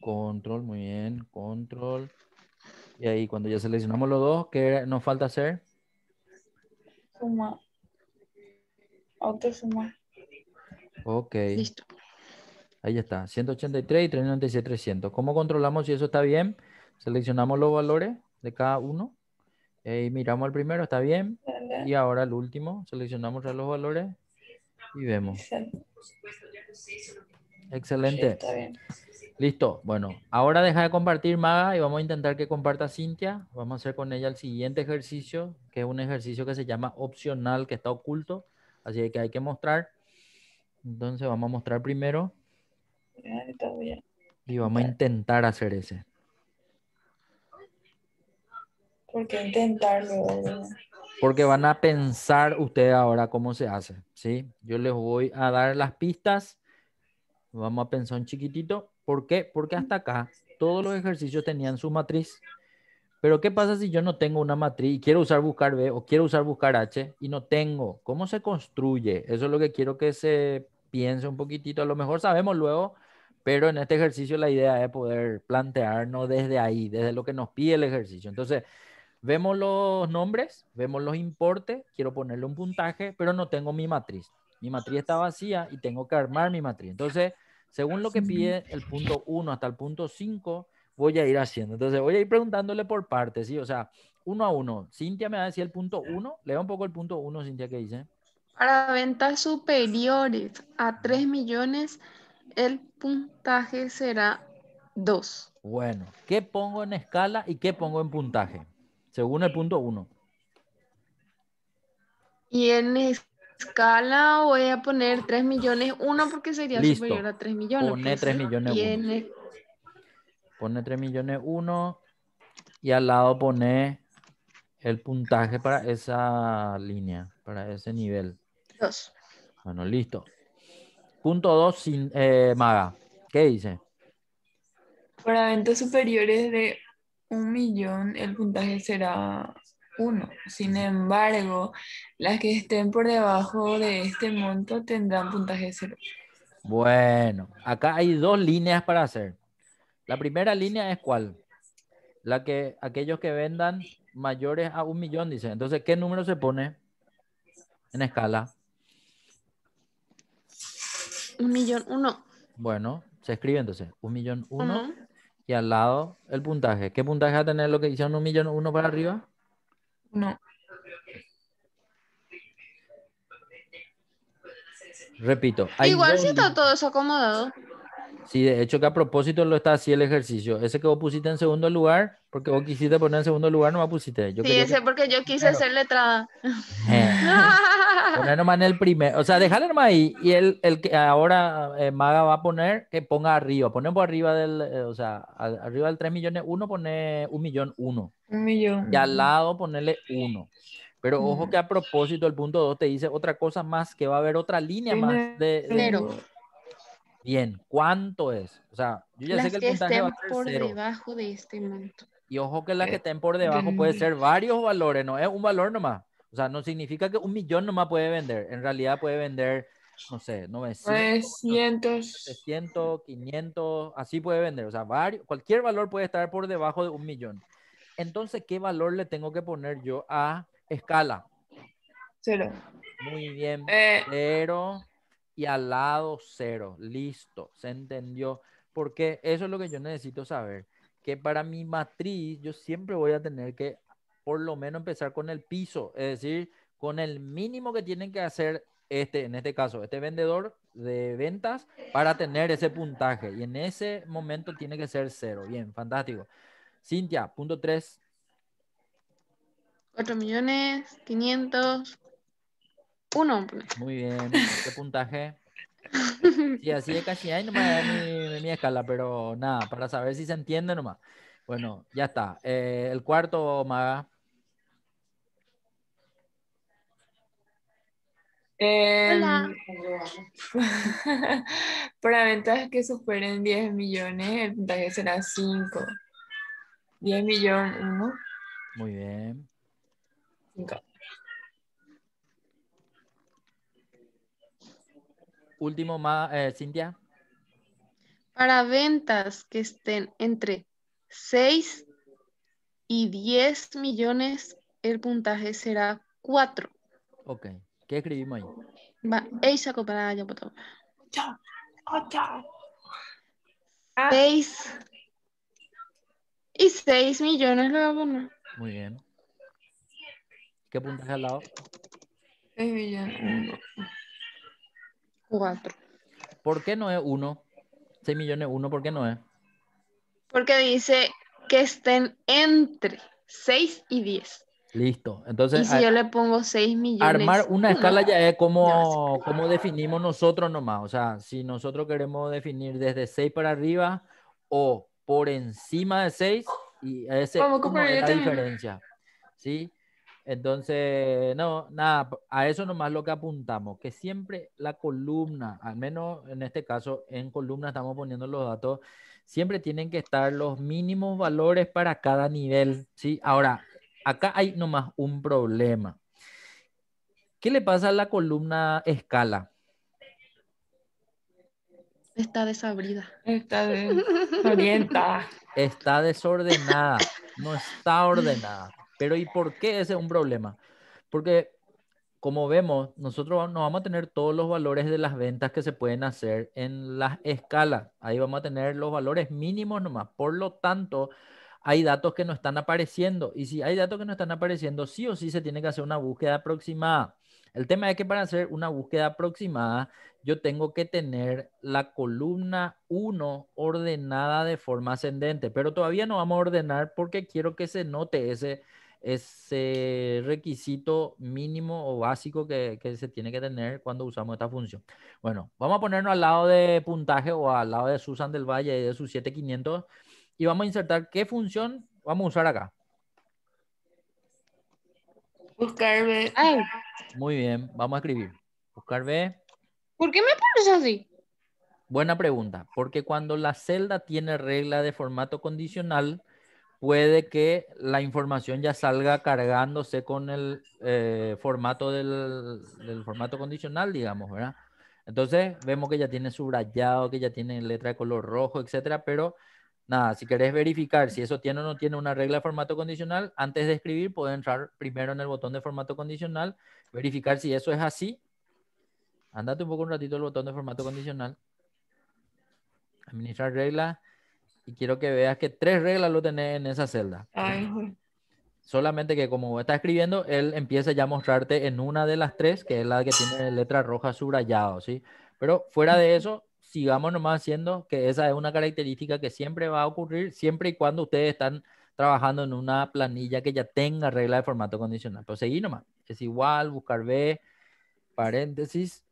Control, muy bien. Control. Y ahí cuando ya seleccionamos los dos, ¿qué nos falta hacer? Suma. suma? Ok. Listo. Ahí está. 183 y 397, 300. ¿Cómo controlamos si eso está bien? Seleccionamos los valores de cada uno. Y miramos el primero, está bien. Y ahora el último. Seleccionamos los valores y vemos. Excelente. Listo. Bueno, ahora deja de compartir Maga y vamos a intentar que comparta Cintia. Vamos a hacer con ella el siguiente ejercicio, que es un ejercicio que se llama opcional, que está oculto. Así que hay que mostrar. Entonces vamos a mostrar primero. Y vamos a intentar hacer ese. ¿Por intentarlo? Porque van a pensar ustedes ahora cómo se hace, ¿sí? Yo les voy a dar las pistas Vamos a pensar un chiquitito. ¿Por qué? Porque hasta acá todos los ejercicios tenían su matriz. Pero ¿qué pasa si yo no tengo una matriz y quiero usar buscar B o quiero usar buscar H y no tengo? ¿Cómo se construye? Eso es lo que quiero que se piense un poquitito. A lo mejor sabemos luego, pero en este ejercicio la idea es poder plantearnos desde ahí, desde lo que nos pide el ejercicio. Entonces, vemos los nombres, vemos los importes, quiero ponerle un puntaje, pero no tengo mi matriz. Mi matriz está vacía y tengo que armar mi matriz. Entonces, según lo que pide el punto 1 hasta el punto 5, voy a ir haciendo. Entonces, voy a ir preguntándole por partes, ¿sí? O sea, uno a uno. Cintia me va a decir el punto 1. Lea un poco el punto 1, Cintia, ¿qué dice. Para ventas superiores a 3 millones, el puntaje será 2. Bueno, ¿qué pongo en escala y qué pongo en puntaje? Según el punto 1. Y en escala escala voy a poner 3 millones 1 porque sería superior a 3 millones. Pone 3 pues, millones 1. Eh. Pone 3 millones 1 y al lado pone el puntaje para esa línea, para ese nivel. 2. Bueno, listo. Punto 2, eh, Maga. ¿Qué dice? Para eventos superiores de un millón, el puntaje será uno. Sin embargo, las que estén por debajo de este monto tendrán puntaje cero. Bueno, acá hay dos líneas para hacer. La primera línea es cuál? La que aquellos que vendan mayores a un millón, dice. Entonces, ¿qué número se pone en escala? Un millón uno. Bueno, se escribe entonces, un millón uno. Y al lado, el puntaje. ¿Qué puntaje va a tener lo que hicieron un millón uno para arriba? No. Repito. Igual si está todo eso acomodado. Sí, de hecho que a propósito lo está así el ejercicio. Ese que vos pusiste en segundo lugar, porque vos quisiste poner en segundo lugar, no me pusiste. sí, ese porque yo quise hacer ser letrada. Eh, poner nomás en el primer, o sea, dejarle nomás ahí. Y el, el que ahora eh, Maga va a poner, que ponga arriba, ponemos arriba del, eh, o sea, arriba del 3 millones uno pone 1 millón 1. Y al lado ponerle uno Pero ojo que a propósito, el punto 2 te dice otra cosa más, que va a haber otra línea más de... Cero. Bien, ¿cuánto es? O sea, yo ya sé que el puntaje va a ser por debajo de este monto. Y ojo que la que eh, estén por debajo puede mm. ser varios valores, no es un valor nomás. O sea, no significa que un millón nomás puede vender. En realidad puede vender, no sé, 900, 900. 700, 500, así puede vender. O sea, varios, cualquier valor puede estar por debajo de un millón. Entonces, ¿qué valor le tengo que poner yo a escala? Cero. Muy bien. Eh. Cero y al lado cero. Listo. Se entendió. Porque eso es lo que yo necesito saber. Que para mi matriz yo siempre voy a tener que por lo menos empezar con el piso, es decir, con el mínimo que tienen que hacer este, en este caso, este vendedor de ventas para tener ese puntaje. Y en ese momento tiene que ser cero. Bien, fantástico. Cintia, punto tres. Cuatro millones, quinientos uno. Muy bien, ¿qué puntaje? Y así de casi ahí nomás mi, mi escala, pero nada, para saber si se entiende nomás. Bueno, ya está. Eh, el cuarto, Maga. para em, ventas que superen 10 millones, el puntaje será 5. 10 millones, 1. Muy bien. Último más, eh, Cintia. Para ventas que estén entre 6 y 10 millones, el puntaje será 4. Ok. ¿Qué escribimos ahí? Eis acoplada, yo puedo. 8, 8. 6. Y 6 millones lo vamos a Muy bien. ¿Qué punta es el lado? 6 millones. 1. 4. ¿Por qué no es 1? 6 millones, 1, ¿por qué no es? Porque dice que estén entre 6 y 10. Listo. Entonces, ¿Y si yo le pongo 6 millones. Armar una escala ya es como, como definimos nosotros nomás. O sea, si nosotros queremos definir desde 6 para arriba o por encima de 6, y ese como como es la diferencia. ¿Sí? Entonces, no, nada, a eso nomás lo que apuntamos, que siempre la columna, al menos en este caso, en columna estamos poniendo los datos, siempre tienen que estar los mínimos valores para cada nivel, ¿sí? Ahora, acá hay nomás un problema. ¿Qué le pasa a la columna escala? Está desabrida. Está desorientada. Está desordenada. No está ordenada. Pero ¿y por qué ese es un problema? Porque, como vemos, nosotros no vamos a tener todos los valores de las ventas que se pueden hacer en las escalas. Ahí vamos a tener los valores mínimos nomás. Por lo tanto, hay datos que no están apareciendo. Y si hay datos que no están apareciendo, sí o sí se tiene que hacer una búsqueda aproximada. El tema es que para hacer una búsqueda aproximada, yo tengo que tener la columna 1 ordenada de forma ascendente, pero todavía no vamos a ordenar porque quiero que se note ese, ese requisito mínimo o básico que, que, se tiene que tener cuando usamos esta función. Bueno, vamos a ponernos al lado de puntaje o al lado de Susan del Valle y de sus 7500 y vamos a insertar qué función vamos a usar acá. Buscar B. Muy bien, vamos a escribir. Buscar B. ¿Por qué me pones así? Buena pregunta, porque cuando la celda tiene regla de formato condicional, puede que la información ya salga cargándose con el eh, formato del, formato condicional, digamos, ¿verdad? Entonces vemos que ya tiene subrayado, que ya tiene letra de color rojo, etcétera, pero Nada, si querés verificar si eso tiene o no tiene una regla de formato condicional, antes de escribir puedes entrar primero en el botón de formato condicional, verificar si eso es así. Andate un poco un ratito el botón de formato condicional. Administrar regla. Y quiero que veas que tres reglas lo tenés en esa celda. Solamente que como está escribiendo, él empieza ya a mostrarte en una de las tres, que es la que tiene letra roja subrayado, ¿sí? Pero fuera de eso, sigamos nomás haciendo, que esa es una característica que siempre va a ocurrir, siempre y cuando ustedes están trabajando en una planilla que ya tenga regla de formato condicional. Pero pues seguí nomás, es igual, buscar B, paréntesis.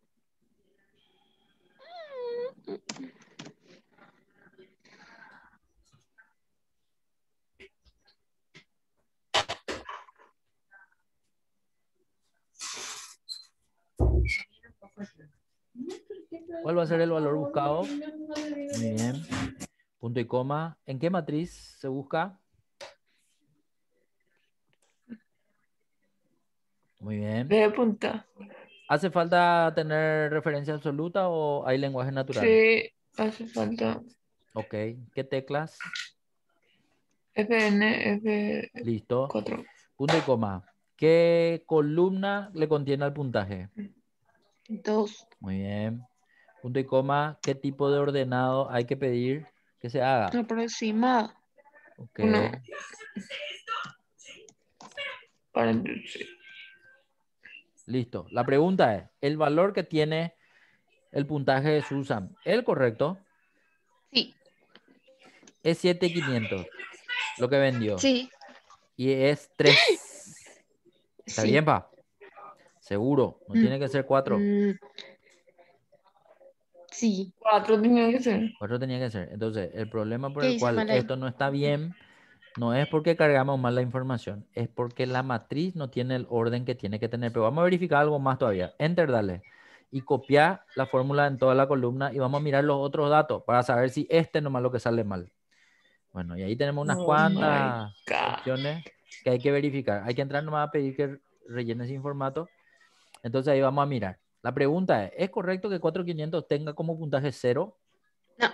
¿Cuál va a ser el valor buscado? Muy bien. Punto y coma. ¿En qué matriz se busca? Muy bien. De punta. ¿Hace falta tener referencia absoluta o hay lenguaje natural? Sí, hace falta. Ok. ¿Qué teclas? FN, F. Listo. Punto y coma. ¿Qué columna le contiene al puntaje? Dos. Muy bien punto y coma, ¿qué tipo de ordenado hay que pedir que se haga? Aproximado. Ok. Listo. La pregunta es, ¿el valor que tiene el puntaje de Susan, el correcto? Sí. Es 7500 lo que vendió. Sí. Y es 3. ¿Está bien, pa? Seguro, no tiene que ser 4. Sí. Cuatro tenía que ser. Cuatro tenía que ser. Entonces, el problema por el cual esto no está bien no es porque cargamos mal la información, es porque la matriz no tiene el orden que tiene que tener. Pero vamos a verificar algo más todavía. Enter, dale. Y copiar la fórmula en toda la columna y vamos a mirar los otros datos para saber si este es lo que sale mal. Bueno, y ahí tenemos unas oh cuantas opciones que hay que verificar. Hay que entrar nomás a pedir que rellene sin formato. Entonces ahí vamos a mirar. La pregunta es, ¿es correcto que 4500 tenga como puntaje cero? No.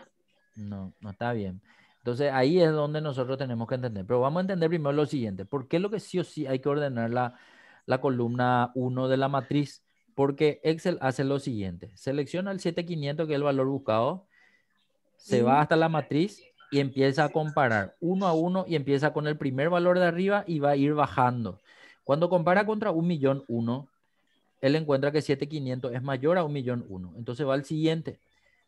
No, no está bien. Entonces ahí es donde nosotros tenemos que entender. Pero vamos a entender primero lo siguiente. ¿Por qué lo que sí o sí hay que ordenar la, la columna 1 de la matriz? Porque Excel hace lo siguiente. Selecciona el 7500, que es el valor buscado. Se va hasta la matriz y empieza a comparar uno a uno y empieza con el primer valor de arriba y va a ir bajando. Cuando compara contra un millón uno, él encuentra que 7.500 es mayor a 1.001.000. Entonces va al siguiente.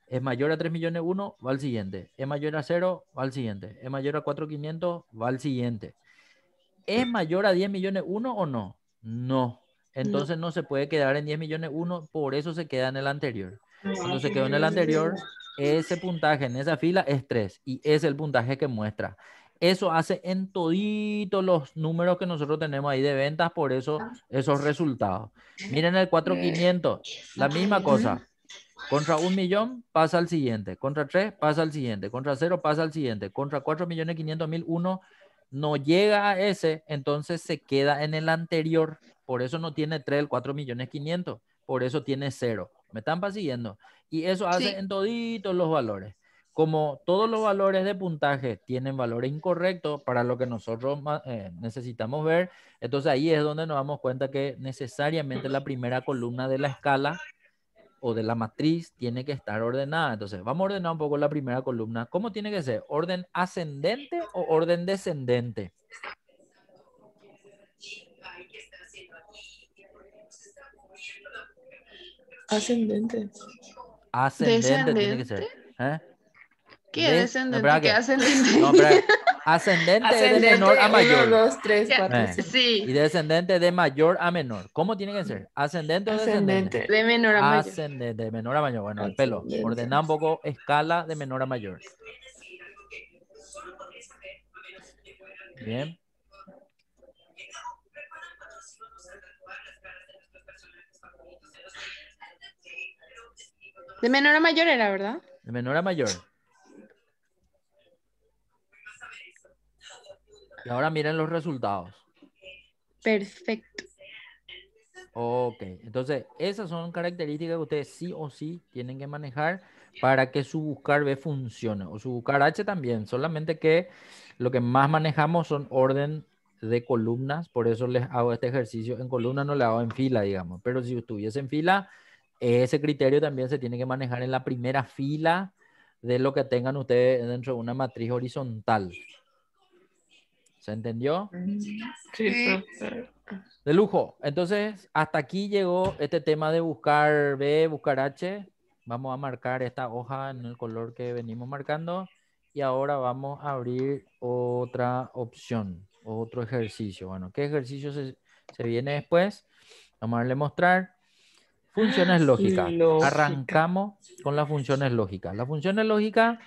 Es mayor a 1? va al siguiente. Es mayor a 0, va al siguiente. Es mayor a 4.500, va al siguiente. ¿Es mayor a 10 millones 1 o no? No. Entonces no. se puede quedar en 10 millones 1, por eso se queda en el anterior. Cuando se quedó en el anterior, ese puntaje en esa fila es 3 y es el puntaje que muestra. Eso hace en toditos los números que nosotros tenemos ahí de ventas, por eso ah. esos resultados. Miren el 4500, la misma cosa. Contra un millón pasa al siguiente, contra tres pasa al siguiente, contra cero pasa al siguiente, contra cuatro millones quinientos mil uno no llega a ese, entonces se queda en el anterior, por eso no tiene tres, el cuatro millones quinientos, por eso tiene cero. ¿Me están pasando Y eso hace en toditos los valores como todos los valores de puntaje tienen valores incorrectos para lo que nosotros eh, necesitamos ver, entonces ahí es donde nos damos cuenta que necesariamente la primera columna de la escala o de la matriz tiene que estar ordenada. Entonces, vamos a ordenar un poco la primera columna. ¿Cómo tiene que ser? ¿Orden ascendente o orden descendente? Ascendente. Ascendente tiene que ser. ¿Eh? ¿Qué descendente? ¿Qué ascendente? ascendente, de menor a mayor. Uno, dos, tres, cuatro, eh, sí. Y descendente de mayor a menor. ¿Cómo tiene que ser? ¿Ascendente, o descendente? De menor a mayor. Ascendente, de menor a mayor. Bueno, el pelo. Ordena escala de menor a mayor. Bien. De menor a mayor era, ¿verdad? De menor a mayor. Y ahora miren los resultados. Perfecto. Ok, entonces esas son características que ustedes sí o sí tienen que manejar para que su buscar B funcione o su buscar H también, solamente que lo que más manejamos son orden de columnas, por eso les hago este ejercicio en columna, no le hago en fila, digamos, pero si estuviese en fila, ese criterio también se tiene que manejar en la primera fila de lo que tengan ustedes dentro de una matriz horizontal. ¿Se entendió? Sí. De lujo. Entonces, hasta aquí llegó este tema de buscar B, buscar H. Vamos a marcar esta hoja en el color que venimos marcando. Y ahora vamos a abrir otra opción, otro ejercicio. Bueno, ¿qué ejercicio se, viene después? Vamos a darle mostrar. Funciones ah, lógicas. Arrancamos con las funciones lógicas. Las funciones lógicas,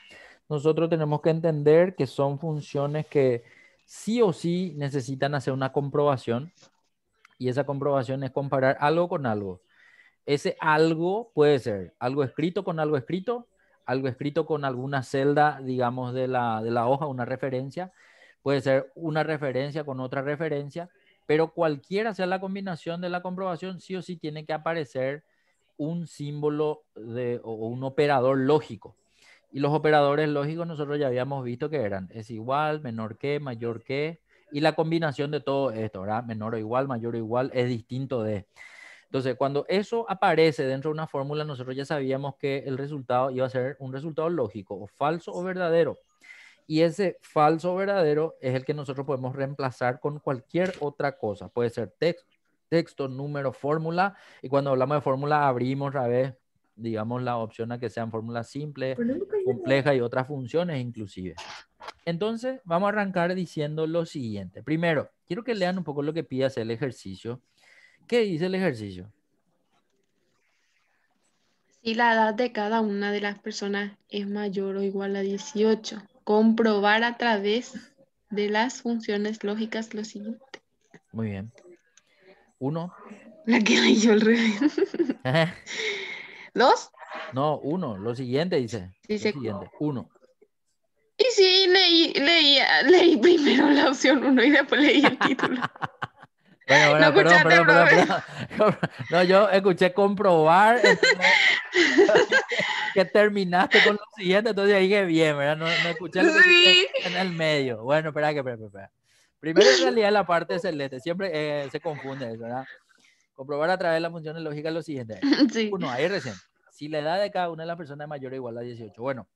nosotros tenemos que entender que son funciones que sí o sí necesitan hacer una comprobación y esa comprobación es comparar algo con algo. Ese algo puede ser algo escrito con algo escrito, algo escrito con alguna celda, digamos, de la, hoja, una referencia, puede ser una referencia con otra referencia, pero cualquiera sea la combinación de la comprobación, sí o sí tiene que aparecer un símbolo o un operador lógico. Y los operadores lógicos nosotros ya habíamos visto que eran es igual, menor que, mayor que, y la combinación de todo esto, ¿verdad? Menor o igual, mayor o igual, es distinto de. Entonces, cuando eso aparece dentro de una fórmula, nosotros ya sabíamos que el resultado iba a ser un resultado lógico, o falso o verdadero. Y ese falso o verdadero es el que nosotros podemos reemplazar con cualquier otra cosa. Puede ser texto, texto número, fórmula. Y cuando hablamos de fórmula, abrimos otra vez digamos, la opción a que sean fórmulas simples, complejas y otras funciones inclusive. Entonces, vamos a arrancar diciendo lo siguiente. Primero, quiero que lean un poco lo que pide hacer el ejercicio. ¿Qué dice el ejercicio? Si la edad de cada una de las personas es mayor o igual a 18, comprobar a través de las funciones lógicas lo siguiente. Muy bien. Uno. La que yo al revés. ¿Dos? No, uno, lo siguiente dice. Dice uno. Y sí, leí, leí, leí primero la opción uno y después leí el título. Bueno, bueno, no, perdón, perdón, perdón, no, yo escuché comprobar que terminaste con lo siguiente, entonces dije bien, ¿verdad? No, escuché en el medio. Bueno, espera que, espera, espera. Primero en realidad la parte celeste, siempre eh, se confunde eso, ¿verdad? Comprobar a través de las funciones lógicas lo siguiente. Uno, ahí recién. Si la edad de cada una de las personas es mayor o igual a 18. Bueno,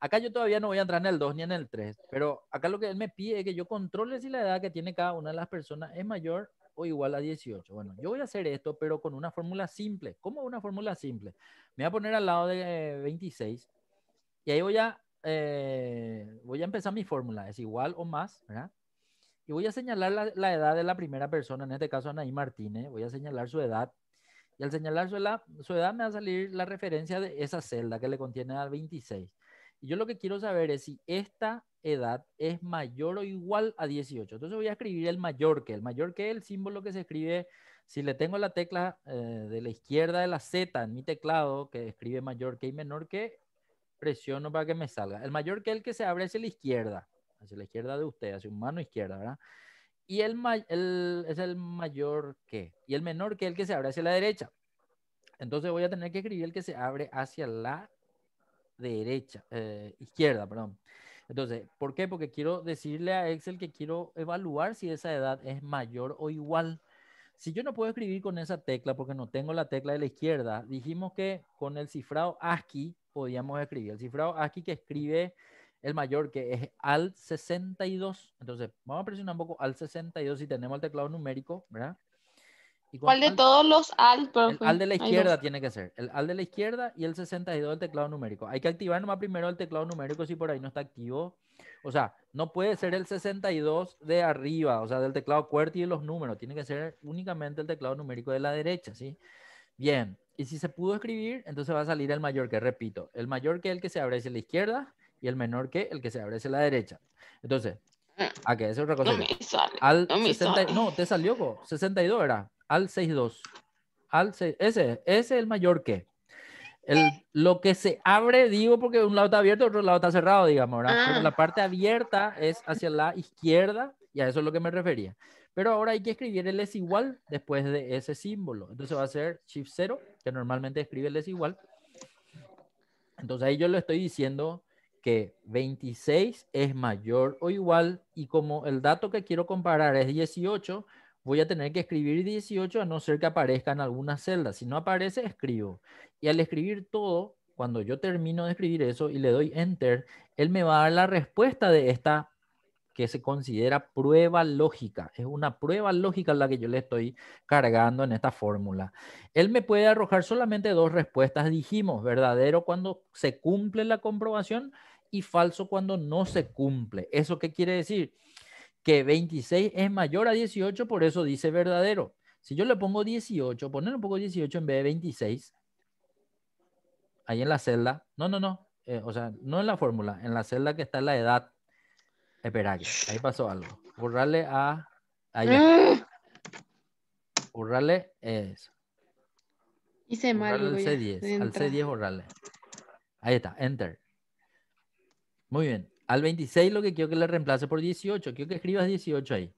acá yo todavía no voy a entrar en el 2 ni en el 3, pero acá lo que él me pide es que yo controle si la edad que tiene cada una de las personas es mayor o igual a 18. Bueno, yo voy a hacer esto, pero con una fórmula simple. ¿Cómo una fórmula simple? Me voy a poner al lado de 26 eh, y ahí voy a, eh, voy a empezar mi fórmula. Es igual o más, ¿verdad? Y voy a señalar la, edad de la primera persona, en este caso Anaí Martínez, ¿eh? voy a señalar su edad. Y al señalar su edad, su edad me va a salir la referencia de esa celda que le contiene al 26. Y yo lo que quiero saber es si esta edad es mayor o igual a 18. Entonces voy a escribir el mayor que. El mayor que el símbolo que se escribe, si le tengo la tecla eh, de la izquierda de la Z en mi teclado, que escribe mayor que y menor que, presiono para que me salga. El mayor que el que se abre es la izquierda hacia la izquierda de usted, hacia su mano izquierda, ¿verdad? Y el, es el mayor que, y el menor que el que se abre hacia la derecha. Entonces voy a tener que escribir el que se abre hacia la derecha, eh, izquierda, perdón. Entonces, ¿por qué? Porque quiero decirle a Excel que quiero evaluar si esa edad es mayor o igual. Si yo no puedo escribir con esa tecla porque no tengo la tecla de la izquierda, dijimos que con el cifrado ASCII podíamos escribir. El cifrado ASCII que escribe el mayor que es al 62. Entonces, vamos a presionar un poco al 62 si tenemos el teclado numérico, ¿verdad? Y ¿Cuál de todos los al, El al de la izquierda tiene que ser. El al de la izquierda y el 62 del teclado numérico. Hay que activar nomás primero el teclado numérico si por ahí no está activo. O sea, no puede ser el 62 de arriba, o sea, del teclado cuarto y los números. Tiene que ser únicamente el teclado numérico de la derecha, ¿sí? Bien. Y si se pudo escribir, entonces va a salir el mayor que, repito, el mayor que el que se abre hacia la izquierda el menor que el que se abre hacia la derecha. Entonces, mm. ¿a qué es otra No no, te salió, con 62 era, al 62. Al ese, ese es el mayor que. El, lo que se abre, digo, porque un lado está abierto, otro lado está cerrado, digamos, ¿verdad? la ah. parte abierta es hacia la izquierda, y a eso es lo que me refería. Pero ahora hay que escribir el es igual después de ese símbolo. Entonces va a ser Shift 0, que normalmente escribe el es igual. Entonces ahí yo lo estoy diciendo que 26 es mayor o igual y como el dato que quiero comparar es 18, voy a tener que escribir 18 a no ser que aparezca en alguna celda. Si no aparece, escribo. Y al escribir todo, cuando yo termino de escribir eso y le doy enter, él me va a dar la respuesta de esta que se considera prueba lógica. Es una prueba lógica la que yo le estoy cargando en esta fórmula. Él me puede arrojar solamente dos respuestas. Dijimos verdadero cuando se cumple la comprobación falso cuando no se cumple. ¿Eso qué quiere decir? Que 26 es mayor a 18, por eso dice verdadero. Si yo le pongo 18, poner un poco 18 en vez de 26, ahí en la celda, no, no, no, eh, o sea, no en la fórmula, en la celda que está la edad. Espera, ahí pasó algo. Borrarle a... Allá. Mm. Borrarle eso. Hice mal. al C10, al C10 borrarle. Ahí está, enter. Muy bien. Al 26 lo que quiero que le reemplace por 18. Quiero que escribas 18 ahí.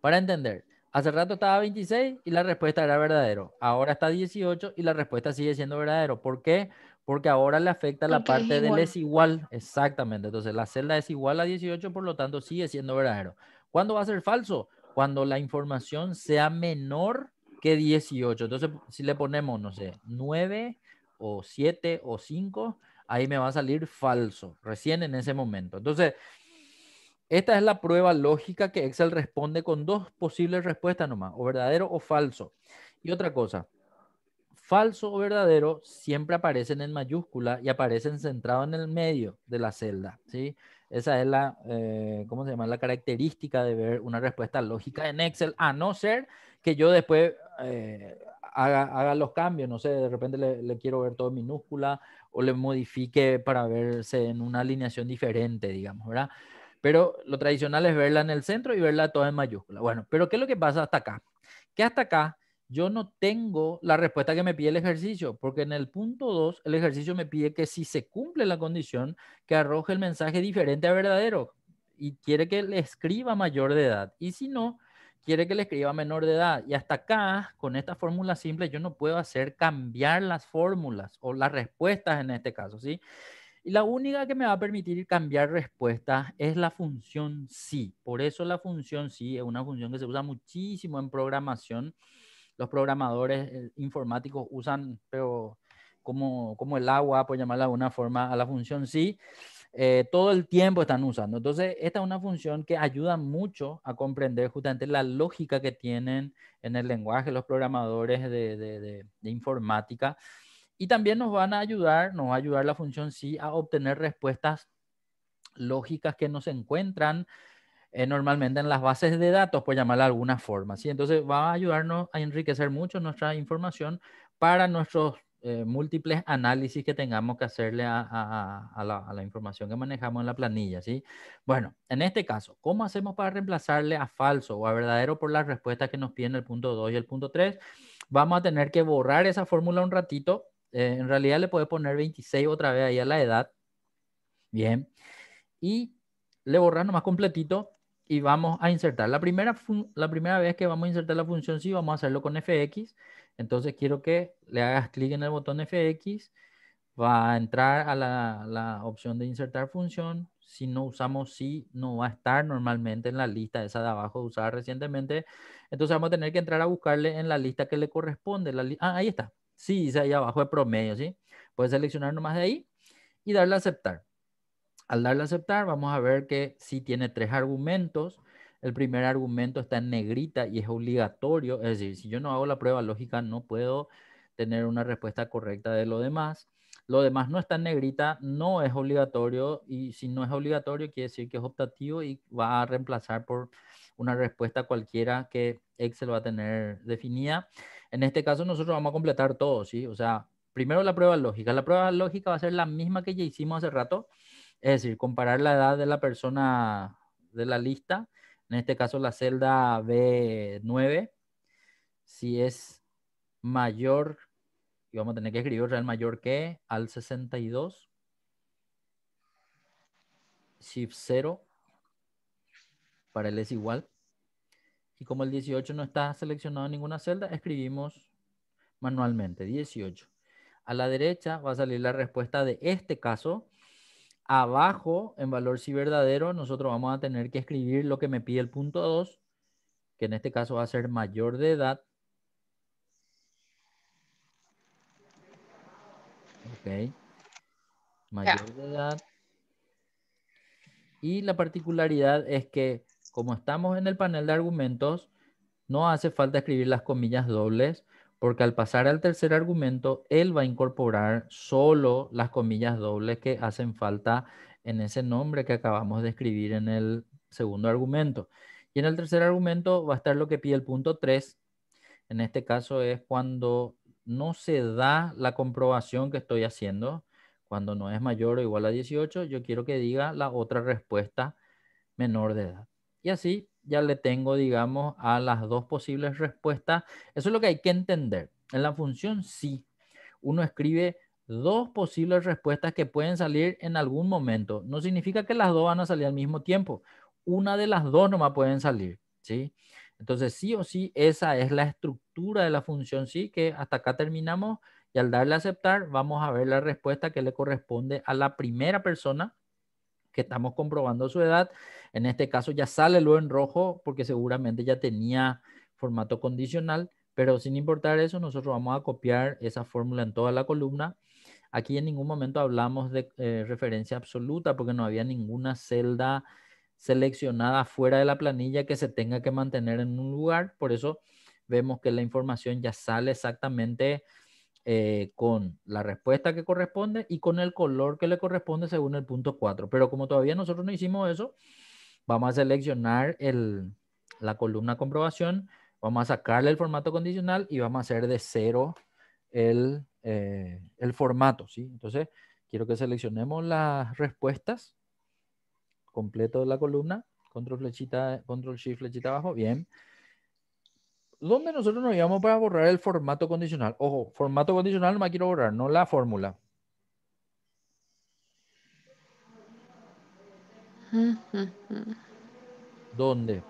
Para entender. Hace rato estaba 26 y la respuesta era verdadero. Ahora está 18 y la respuesta sigue siendo verdadero. ¿Por qué? Porque ahora le afecta la parte es igual. Exactamente. Entonces la celda es igual a 18, por lo tanto sigue siendo verdadero. ¿Cuándo va a ser falso? Cuando la información sea menor que 18. Entonces, si le ponemos, no sé, 9 o 7 o 5, ahí me va a salir falso, recién en ese momento. Entonces, esta es la prueba lógica que Excel responde con dos posibles respuestas nomás, o verdadero o falso. Y otra cosa, falso o verdadero siempre aparecen en mayúscula y aparecen centrados en el medio de la celda, ¿sí? Esa es la, eh, ¿cómo se llama? La característica de ver una respuesta lógica en Excel, a no ser que yo después eh, haga, los cambios, no sé, de repente le, le quiero ver todo en minúscula o le modifique para verse en una alineación diferente, digamos, ¿verdad? Pero lo tradicional es verla en el centro y verla toda en mayúscula. Bueno, pero ¿qué es lo que pasa hasta acá? Que hasta acá yo no tengo la respuesta que me pide el ejercicio, porque en el punto 2 el ejercicio me pide que si se cumple la condición, que arroje el mensaje diferente a verdadero y quiere que le escriba mayor de edad. Y si no, quiere que le escriba menor de edad. Y hasta acá, con esta fórmula simple, yo no puedo hacer cambiar las fórmulas o las respuestas en este caso, ¿sí? Y la única que me va a permitir cambiar respuestas es la función sí. Por eso la función sí es una función que se usa muchísimo en programación. Los programadores eh, informáticos usan, pero como, como el agua, por llamarla de alguna forma, a la función sí. Eh, todo el tiempo están usando. Entonces, esta es una función que ayuda mucho a comprender justamente la lógica que tienen en el lenguaje los programadores de, informática. Y también nos van a ayudar, nos va a ayudar la función sí a obtener respuestas lógicas que no se encuentran eh, normalmente en las bases de datos, pues llamarla de alguna forma. ¿sí? Entonces, va a ayudarnos a enriquecer mucho nuestra información para nuestros eh, múltiples análisis que tengamos que hacerle a, la, información que manejamos en la planilla, ¿sí? Bueno, en este caso, ¿cómo hacemos para reemplazarle a falso o a verdadero por las respuestas que nos piden el punto 2 y el punto 3? Vamos a tener que borrar esa fórmula un ratito. Eh, en realidad le puede poner 26 otra vez ahí a la edad. Bien. Y le borramos más completito y vamos a insertar. La primera, la primera vez que vamos a insertar la función, sí, vamos a hacerlo con fx entonces quiero que le hagas clic en el botón FX, va a entrar a la, opción de insertar función. Si no usamos sí, no va a estar normalmente en la lista esa de abajo usada recientemente. Entonces vamos a tener que entrar a buscarle en la lista que le corresponde. La ah, ahí está. Sí, dice ahí abajo de promedio, ¿sí? Puedes seleccionar nomás de ahí y darle a aceptar. Al darle a aceptar, vamos a ver que sí tiene tres argumentos el primer argumento está en negrita y es obligatorio, es decir, si yo no hago la prueba lógica no puedo tener una respuesta correcta de lo demás. Lo demás no está en negrita, no es obligatorio y si no es obligatorio quiere decir que es optativo y va a reemplazar por una respuesta cualquiera que Excel va a tener definida. En este caso nosotros vamos a completar todo, ¿sí? O sea, primero la prueba lógica. La prueba lógica va a ser la misma que ya hicimos hace rato, es decir, comparar la edad de la persona de la lista en este caso la celda B9, si es mayor, y vamos a tener que escribir real mayor que al 62, shift 0, para él es igual. Y como el 18 no está seleccionado en ninguna celda, escribimos manualmente 18. A la derecha va a salir la respuesta de este caso, Abajo, en valor si verdadero, nosotros vamos a tener que escribir lo que me pide el punto 2, que en este caso va a ser mayor de edad. Ok. Mayor de edad. Y la particularidad es que, como estamos en el panel de argumentos, no hace falta escribir las comillas dobles, porque al pasar al tercer argumento, él va a incorporar solo las comillas dobles que hacen falta en ese nombre que acabamos de escribir en el segundo argumento. Y en el tercer argumento va a estar lo que pide el punto 3. En este caso es cuando no se da la comprobación que estoy haciendo, cuando no es mayor o igual a 18, yo quiero que diga la otra respuesta menor de edad. Y así ya le tengo, digamos, a las dos posibles respuestas. Eso es lo que hay que entender. En la función sí, uno escribe dos posibles respuestas que pueden salir en algún momento. No significa que las dos van a salir al mismo tiempo. Una de las dos nomás pueden salir, ¿sí? Entonces, sí o sí, esa es la estructura de la función sí, que hasta acá terminamos. Y al darle a aceptar, vamos a ver la respuesta que le corresponde a la primera persona que estamos comprobando su edad. En este caso ya sale luego en rojo porque seguramente ya tenía formato condicional, pero sin importar eso, nosotros vamos a copiar esa fórmula en toda la columna. Aquí en ningún momento hablamos de eh, referencia absoluta porque no había ninguna celda seleccionada fuera de la planilla que se tenga que mantener en un lugar. Por eso vemos que la información ya sale exactamente eh, con la respuesta que corresponde y con el color que le corresponde según el punto 4. Pero como todavía nosotros no hicimos eso, vamos a seleccionar la columna comprobación, vamos a sacarle el formato condicional y vamos a hacer de cero el, eh, formato. ¿sí? Entonces, quiero que seleccionemos las respuestas completo de la columna, control flechita, control shift flechita abajo, bien. Bien ¿Dónde nosotros nos llevamos para borrar el formato condicional? Ojo, formato condicional no me quiero borrar, no la fórmula. ¿Dónde?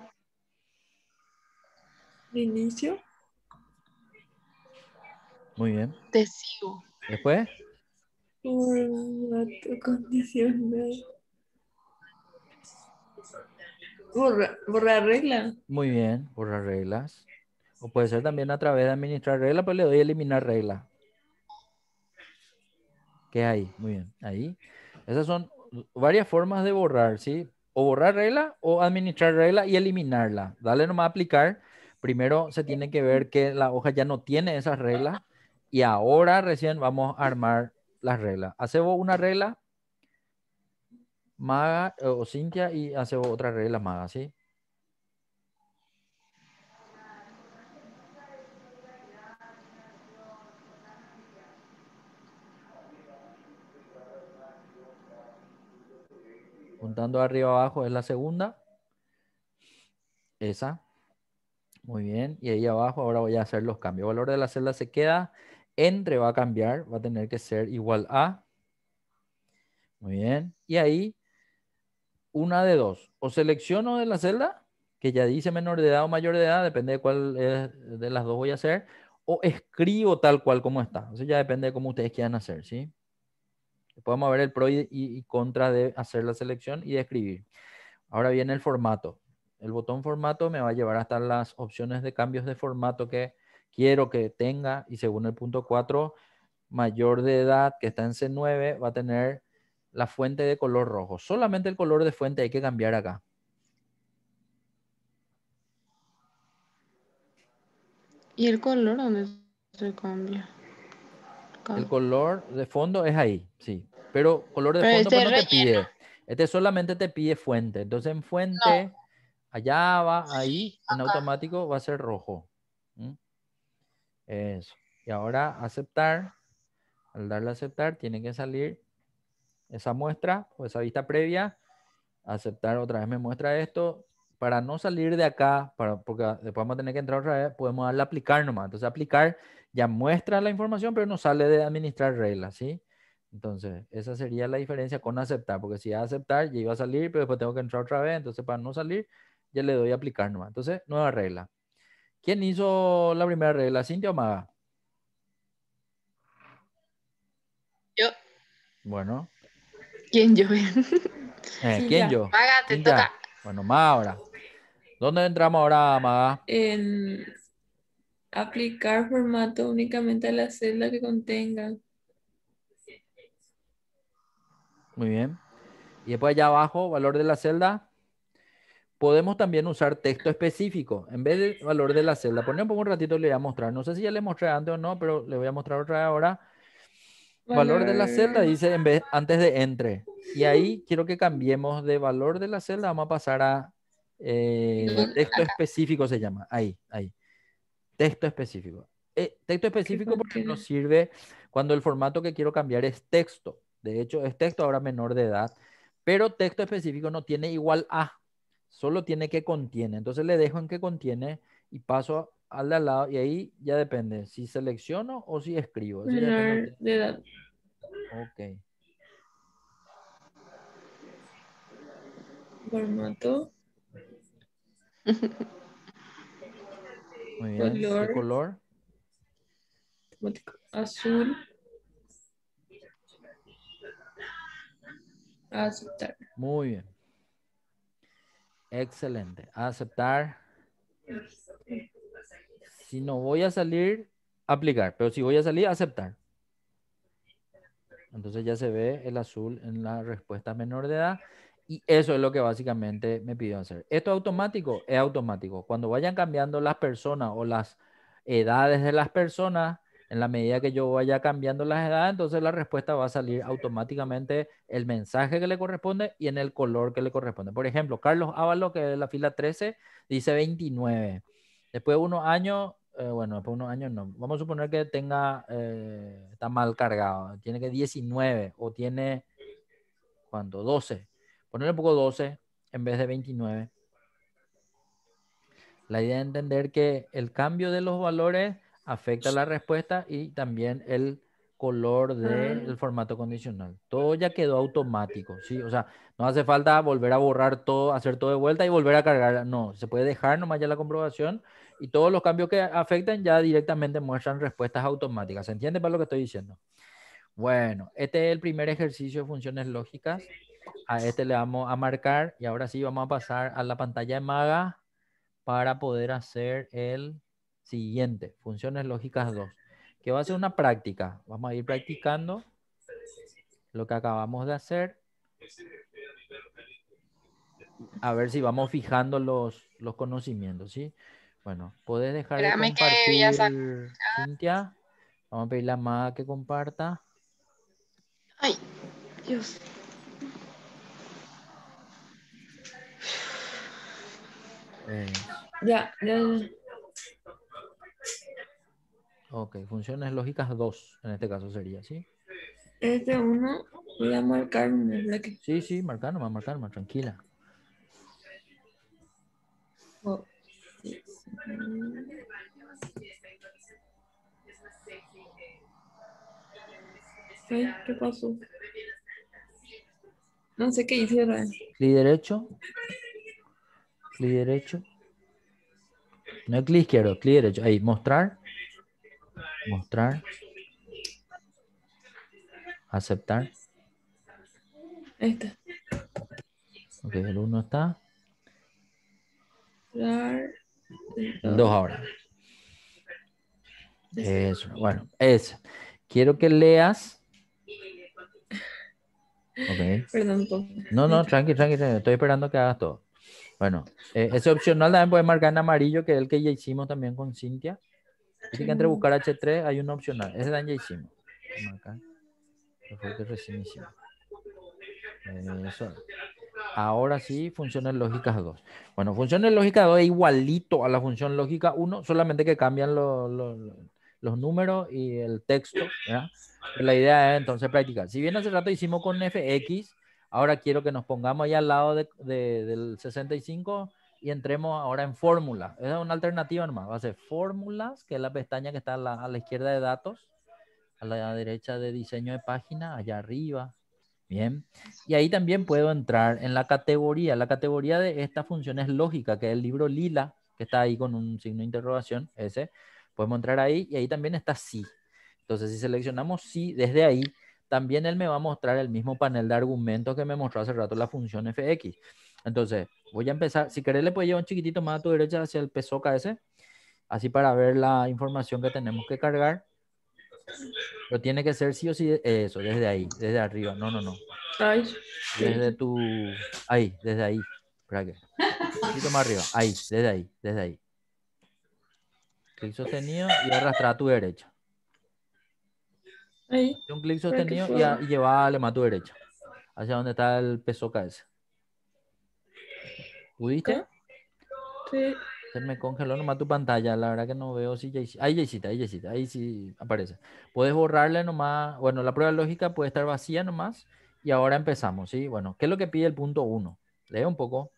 Inicio. Muy bien. Te sigo. ¿Después? Formato condicional. borrar reglas. Muy bien, borrar reglas. O puede ser también a través de administrar regla, pero pues le doy eliminar regla. ¿Qué hay? Muy bien, ahí. Esas son varias formas de borrar, ¿sí? O borrar regla o administrar regla y eliminarla. Dale nomás a aplicar. Primero se tiene que ver que la hoja ya no tiene esas reglas y ahora recién vamos a armar las reglas. Hacemos una regla maga o Cintia y hace otra regla maga, ¿sí? Contando arriba abajo es la segunda. Esa. Muy bien. Y ahí abajo ahora voy a hacer los cambios. El valor de la celda se queda. Entre va a cambiar. Va a tener que ser igual a. Muy bien. Y ahí una de dos. O selecciono de la celda, que ya dice menor de edad o mayor de edad, depende de cuál de las dos voy a hacer, o escribo tal cual como está. Eso ya depende de cómo ustedes quieran hacer, ¿sí? Podemos ver el pro y, contra de hacer la selección y de escribir. Ahora viene el formato. El botón formato me va a llevar hasta las opciones de cambios de formato que quiero que tenga y según el punto 4, mayor de edad que está en C9 va a tener la fuente de color rojo. Solamente el color de fuente hay que cambiar acá. ¿Y el color dónde se cambia? El color de fondo es ahí, sí. Pero color de fondo pues, no te pide. Este solamente te pide fuente. Entonces en fuente, allá va, ahí, en automático va a ser rojo. Eso. Y ahora aceptar. Al darle a aceptar, tiene que salir esa muestra o esa vista previa. Aceptar otra vez me muestra esto. Para no salir de acá, para, porque ah, después vamos a tener que entrar otra vez, podemos darle a aplicar nomás. Entonces aplicar ya muestra la información, pero no sale de administrar reglas, ¿sí? Entonces, esa sería la diferencia con aceptar, porque si aceptar, ya iba a salir, pero después tengo que entrar otra vez, entonces para no salir, ya le doy a aplicar nomás. Entonces, nueva regla. ¿Quién hizo la primera regla, Cintia o Maga? Yo. Bueno. ¿Quién yo? Eh, ¿Quién yo? Bueno, Maga ahora. ¿Dónde entramos ahora, Maga? En aplicar formato únicamente a la celda que contenga. Muy bien. Y después allá abajo, valor de la celda. Podemos también usar texto específico. En vez del valor de la celda, ponemos un un ratito, le voy a mostrar. No sé si ya le mostré antes o no, pero le voy a mostrar otra vez ahora. Valor, de la celda dice en vez, antes de entre. Y ahí quiero que cambiemos de valor de la celda. Vamos a pasar a eh, texto específico se llama. Ahí, ahí. Texto específico. Eh, texto específico, porque nos sirve cuando el formato que quiero cambiar es texto. De hecho, es texto ahora menor de edad, pero texto específico no tiene igual a, solo tiene que contiene. Entonces le dejo en que contiene y paso al de al lado y ahí ya depende si selecciono o si escribo. Menor de edad. Ok. Formato. Muy bien. Color, color? Azul. Aceptar. Muy bien. Excelente. Aceptar. Si no voy a salir, aplicar. Pero si voy a salir, aceptar. Entonces ya se ve el azul en la respuesta menor de edad. Y eso es lo que básicamente me pidió hacer. ¿Esto es automático? Es automático. Cuando vayan cambiando las personas o las edades de las personas, en la medida que yo vaya cambiando las edades, entonces la respuesta va a salir automáticamente el mensaje que le corresponde y en el color que le corresponde. Por ejemplo, Carlos Ávalo, que es la fila 13, dice 29. Después de unos años, eh, bueno, después de unos años no. Vamos a suponer que tenga, eh, está mal cargado, tiene que 19 o tiene, ¿cuánto? 12. Poner un poco 12 en vez de 29. La idea es entender que el cambio de los valores afecta la respuesta y también el color del ah. formato condicional. Todo ya quedó automático, ¿sí? O sea, no hace falta volver a borrar todo, hacer todo de vuelta y volver a cargar. No, se puede dejar nomás ya la comprobación y todos los cambios que afecten ya directamente muestran respuestas automáticas. ¿Se entiende para lo que estoy diciendo? Bueno, este es el primer ejercicio de funciones lógicas. A este le vamos a marcar y ahora sí vamos a pasar a la pantalla de maga para poder hacer el siguiente, funciones lógicas 2, que va a ser una práctica. Vamos a ir practicando lo que acabamos de hacer. A ver si vamos fijando los, los conocimientos, ¿sí? Bueno, ¿Puedes dejar de compartir, Cintia. Vamos a pedirle a Maga que comparta. Ay, Dios. Eh, ya, ya, Ok, funciones lógicas 2 en este caso sería, ¿sí? Este 1 voy a marcar Sí, sí, marcar nomás, marcar más, tranquila. Oh, ¿Qué pasó? No sé qué hicieron. ¿Y derecho? clic derecho. No clic izquierdo, clic derecho. Ahí, mostrar. Mostrar. Aceptar. Ahí está. Ok, el uno está. dos ahora. Eso, bueno, eso. Quiero que leas. Perdón, No, no, tranqui, tranqui, tranqui, Estoy esperando que hagas todo. Bueno, eh, ese opcional también puede marcar en amarillo, que es el que ya hicimos también con Cintia. Así que entre buscar H3 hay un opcional. Ese también ya hicimos. Acá. recién hicimos. Eh, eso. Ahora sí, funciones lógicas 2. Bueno, funciones lógicas 2 es igualito a la función lógica 1, solamente que cambian los, los, números y el texto. la idea es entonces practicar. Si bien hace rato hicimos con fx, Ahora quiero que nos pongamos ahí al lado del 65 y entremos ahora en fórmulas. es una alternativa nomás. Va a ser fórmulas, que es la pestaña que está a la, izquierda de datos, a la derecha de diseño de página, allá arriba. Bien. Y ahí también puedo entrar en la categoría. La categoría de estas funciones es lógica, que es el libro lila, que está ahí con un signo de interrogación, ese. Podemos entrar ahí y ahí también está sí. Entonces, si seleccionamos sí, desde ahí también él me va a mostrar el mismo panel de argumentos que me mostró hace rato la función fx. Entonces, voy a empezar, si querés le puedo llevar un chiquitito más a tu derecha hacia el PSOCA ese, así para ver la información que tenemos que cargar. Pero tiene que ser sí o sí eso, desde ahí, desde arriba, no, no, no. Ahí. Desde tu, ahí, desde ahí, Un poquito más arriba, ahí, desde ahí, desde ahí. Clic sostenido y arrastra a tu derecha. Un clic sostenido y, a, y, la tu derecha. Hacia donde está el peso ese. ¿Pudiste? Sí. Se me congeló nomás tu pantalla. La verdad que no veo si Ahí Jaycita, ahí ahí sí aparece. Puedes borrarle nomás. Bueno, la prueba lógica puede estar vacía nomás. Y ahora empezamos, ¿sí? Bueno, ¿qué es lo que pide el punto 1? Lee un poco.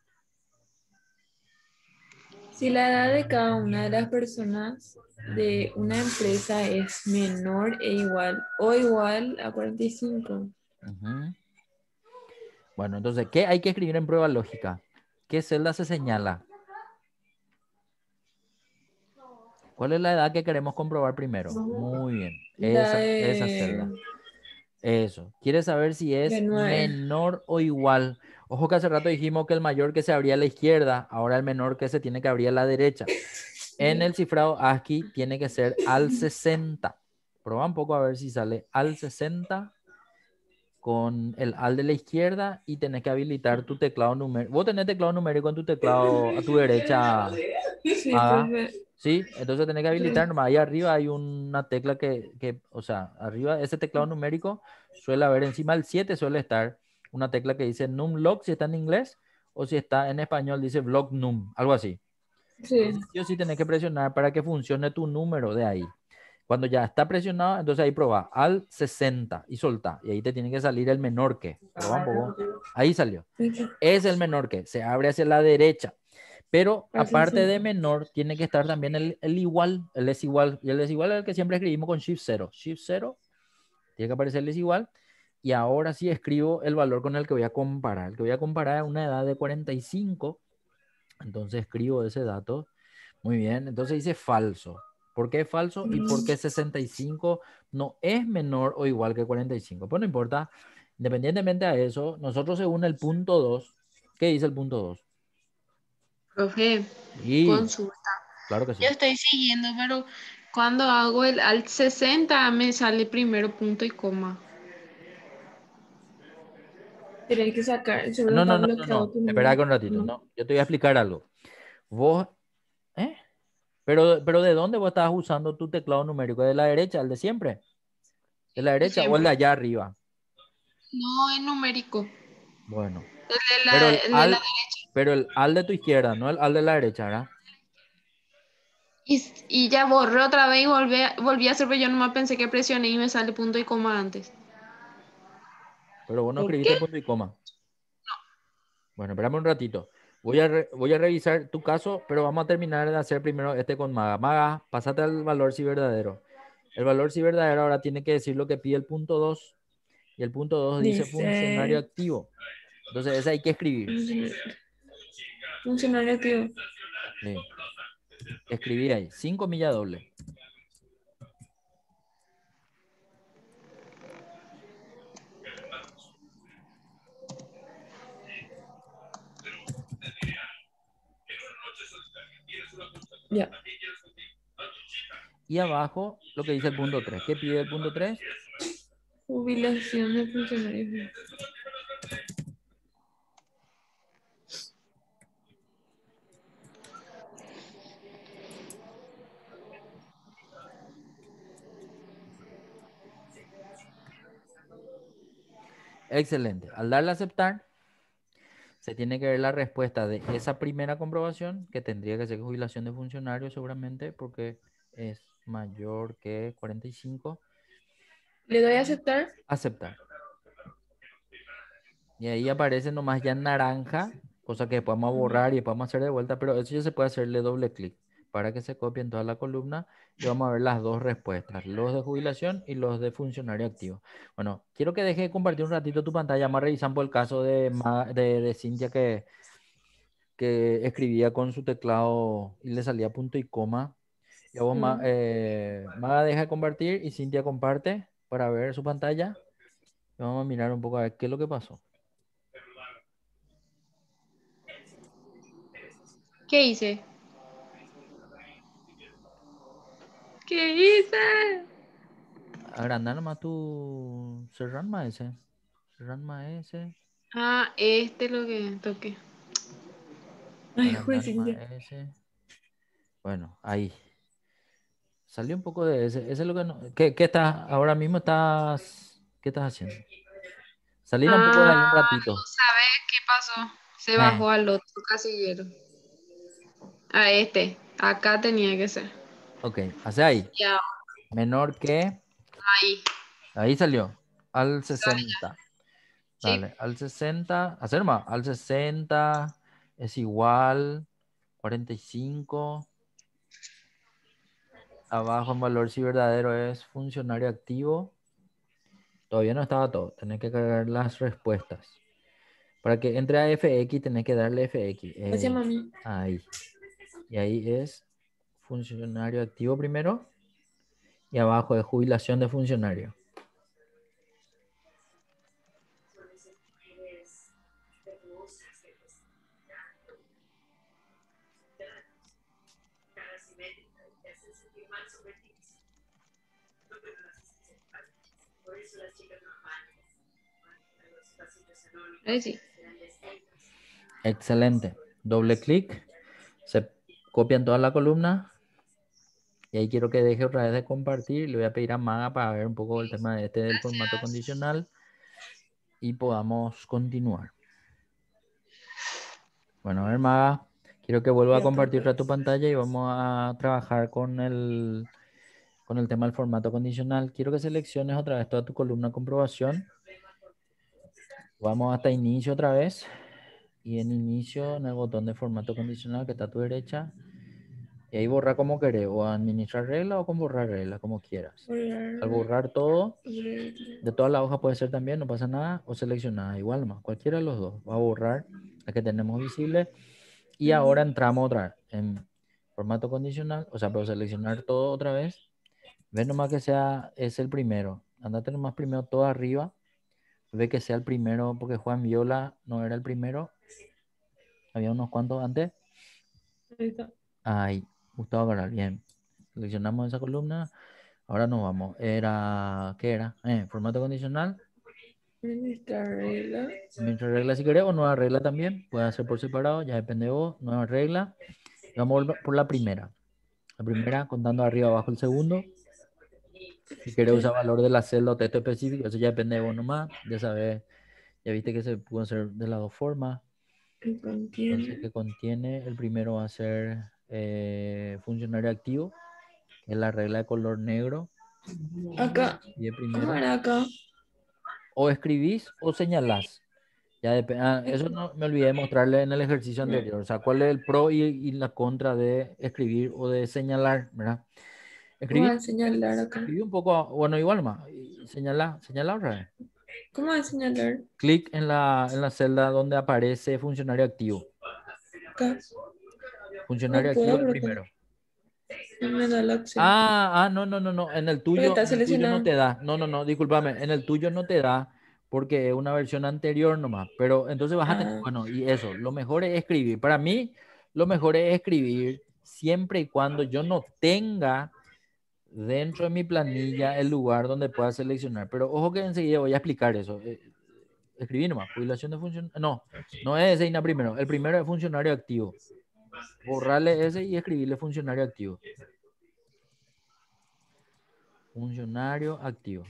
Si la edad de cada una de las personas de una empresa es menor e igual o igual a 45. Bueno, entonces, ¿qué hay que escribir en prueba lógica? ¿Qué celda se señala? ¿Cuál es la edad que queremos comprobar primero? Muy bien. Esa, celda. Eso. ¿Quieres saber si es menor o igual Ojo que hace rato dijimos que el mayor que se abría a la izquierda, ahora el menor que se tiene que abrir a la derecha. En el cifrado ASCII tiene que ser al 60. Proba un poco a ver si sale al 60 con el al de la izquierda y tenés que habilitar tu teclado numérico. Vos tenés teclado numérico en tu teclado a tu derecha. sí, ah, pues, entonces tenés que habilitar Ahí arriba hay una tecla que, que, o sea, arriba ese teclado numérico suele haber encima el 7, suele estar una tecla que dice num lock si está en inglés o si está en español dice block num, algo así. Sí. yo sí tenés que presionar para que funcione tu número de ahí. Cuando ya está presionado, entonces ahí prueba al 60 y solta. Y ahí te tiene que salir el menor que. Ahí salió. Es el menor que. Se abre hacia la derecha. Pero aparte de menor, tiene que estar también el, igual, el es igual. Y el es igual es el que siempre escribimos con shift 0. Shift 0, tiene que aparecer el es igual y ahora sí escribo el valor con el que voy a comparar. El que voy a comparar es una edad de 45, entonces escribo ese dato. Muy bien, entonces dice falso. ¿Por qué es falso y por qué 65 mm. no es menor o igual que 45? Pues no importa. Independientemente de eso, nosotros según el punto 2, ¿qué dice el punto 2? Profe, consulta. Claro que sí. Yo estoy siguiendo, pero cuando hago el al 60 me sale primero punto y coma. Tener que sacar. no, no, no, no, Espera un ratito. No. Yo te voy a explicar algo. Vos. ¿Eh? Pero, pero ¿de dónde vos estabas usando tu teclado numérico? ¿De la derecha, el de siempre? ¿De la derecha o el de allá arriba? No, es numérico. Bueno. El de la, pero, el, al, derecha. pero al de tu izquierda, no el al de la derecha, ¿verdad? Y, ya borré otra vez y volví, volví a hacer, pero yo nomás pensé que presioné y me sale punto y coma antes. Pero vos no escribiste punto y coma. Bueno, esperame un ratito. Voy a, voy a revisar tu caso, pero vamos a terminar de hacer primero este con Maga. Maga, pasate al valor si verdadero. El valor si verdadero ahora tiene que decir lo que pide el punto 2. Y el punto 2 dice, funcionario activo. Entonces, ese hay que escribir. Funcionario activo. Sí. Escribí ahí, 5 millas doble. Y abajo lo que dice el punto 3. ¿Qué pide el punto 3? Jubilación de funcionarios. Excelente. Al darle a aceptar, se tiene que ver la respuesta de esa primera comprobación, que tendría que ser jubilación de funcionario seguramente, porque es mayor que 45. ¿Le doy a aceptar? Aceptar. Y ahí aparece nomás ya naranja, cosa que podemos borrar y podemos hacer de vuelta, pero eso ya se puede hacerle doble clic para que se copien toda la columna y vamos a ver las dos respuestas, los de jubilación y los de funcionario activo. Bueno, quiero que deje de compartir un ratito tu pantalla, más revisando el caso de, de, de Cintia que, que escribía con su teclado y le salía punto y coma. Y vos, Maga, eh, deja de compartir y Cintia comparte para ver su pantalla. vamos a mirar un poco a ver qué es lo que pasó. ¿Qué hice? ¿Qué hice? Agrandar más tu. Cerrar más ese. Cerrar más ese. Ah, este es lo que toqué. Ay, juez, Bueno, ahí. Salió un poco de ese. Ese lo que no. ¿Qué, qué estás? Ahora mismo estás. ¿Qué estás haciendo? Salió un poco de ahí un ah, ratito. ¿Sabes qué pasó? Se eh. bajó al otro casillero. A este. Acá tenía que ser. Ok, hace ahí. Menor que. Ahí. Ahí salió. Al 60. Dale, al 60. Hacer más. Al 60 es igual. 45. Abajo en valor si verdadero es funcionario activo. Todavía no estaba todo. Tenés que cargar las respuestas. Para que entre a FX tenés que darle FX. Ahí. Y ahí es funcionario activo primero y abajo de jubilación de funcionario. Excelente. Doble clic. Se copian toda la columna y ahí quiero que deje otra vez de compartir. Le voy a pedir a Maga para ver un poco el tema de este del formato condicional y podamos continuar. Bueno, a ver, Maga, quiero que vuelva a compartir tu pantalla y vamos a trabajar con el, con el tema del formato condicional. Quiero que selecciones otra vez toda tu columna comprobación. Vamos hasta inicio otra vez. Y en inicio, en el botón de formato condicional que está a tu derecha, y ahí borra como querés, o administrar regla o con borrar regla, como quieras. Al borrar todo, de toda la hoja puede ser también, no pasa nada, o seleccionar, igual más, cualquiera de los dos. Va a borrar la que tenemos visible. Y ahora entramos otra en formato condicional, o sea, puedo seleccionar todo otra vez. Ve nomás que sea, es el primero. Andate nomás primero todo arriba. Ve que sea el primero, porque Juan Viola no era el primero. Había unos cuantos antes. Ahí. Gustavo Paral, bien. Seleccionamos esa columna. Ahora nos vamos. Era, ¿qué era? Eh, formato condicional. Nuestra regla. Nuestra regla si queremos, nueva regla también. Puede hacer por separado, ya depende de vos. Nueva regla. Vamos por la primera. La primera, contando arriba abajo el segundo. Si querés usar valor de la celda o texto específico, eso ya depende de vos nomás. Ya sabes, ya viste que se puede hacer de las dos formas. contiene? que contiene, el primero va a ser eh, funcionario activo, en la regla de color negro. Acá. Y acá. O escribís o señalás. Ya ah, eso no me olvidé de mostrarle en el ejercicio anterior. O sea, cuál es el pro y, la contra de escribir o de señalar, ¿verdad? Escribir, un poco, bueno, igual más. Señala, señala ¿Cómo señalar? Clic en la, en la celda donde aparece funcionario activo. Funcionario activo primero. Ah, ah, no, no, no, no. En el tuyo, no te da. No, no, no, discúlpame. En el tuyo no te da porque es una versión anterior nomás. Pero entonces vas a tener, ah. bueno, y eso, lo mejor es escribir. Para mí, lo mejor es escribir siempre y cuando yo no tenga dentro de mi planilla el lugar donde pueda seleccionar. Pero ojo que enseguida voy a explicar eso. Eh, escribir nomás, jubilación de funcionario. No, no es Seina primero. El primero es funcionario activo borrarle ese y escribirle funcionario activo. Funcionario activo.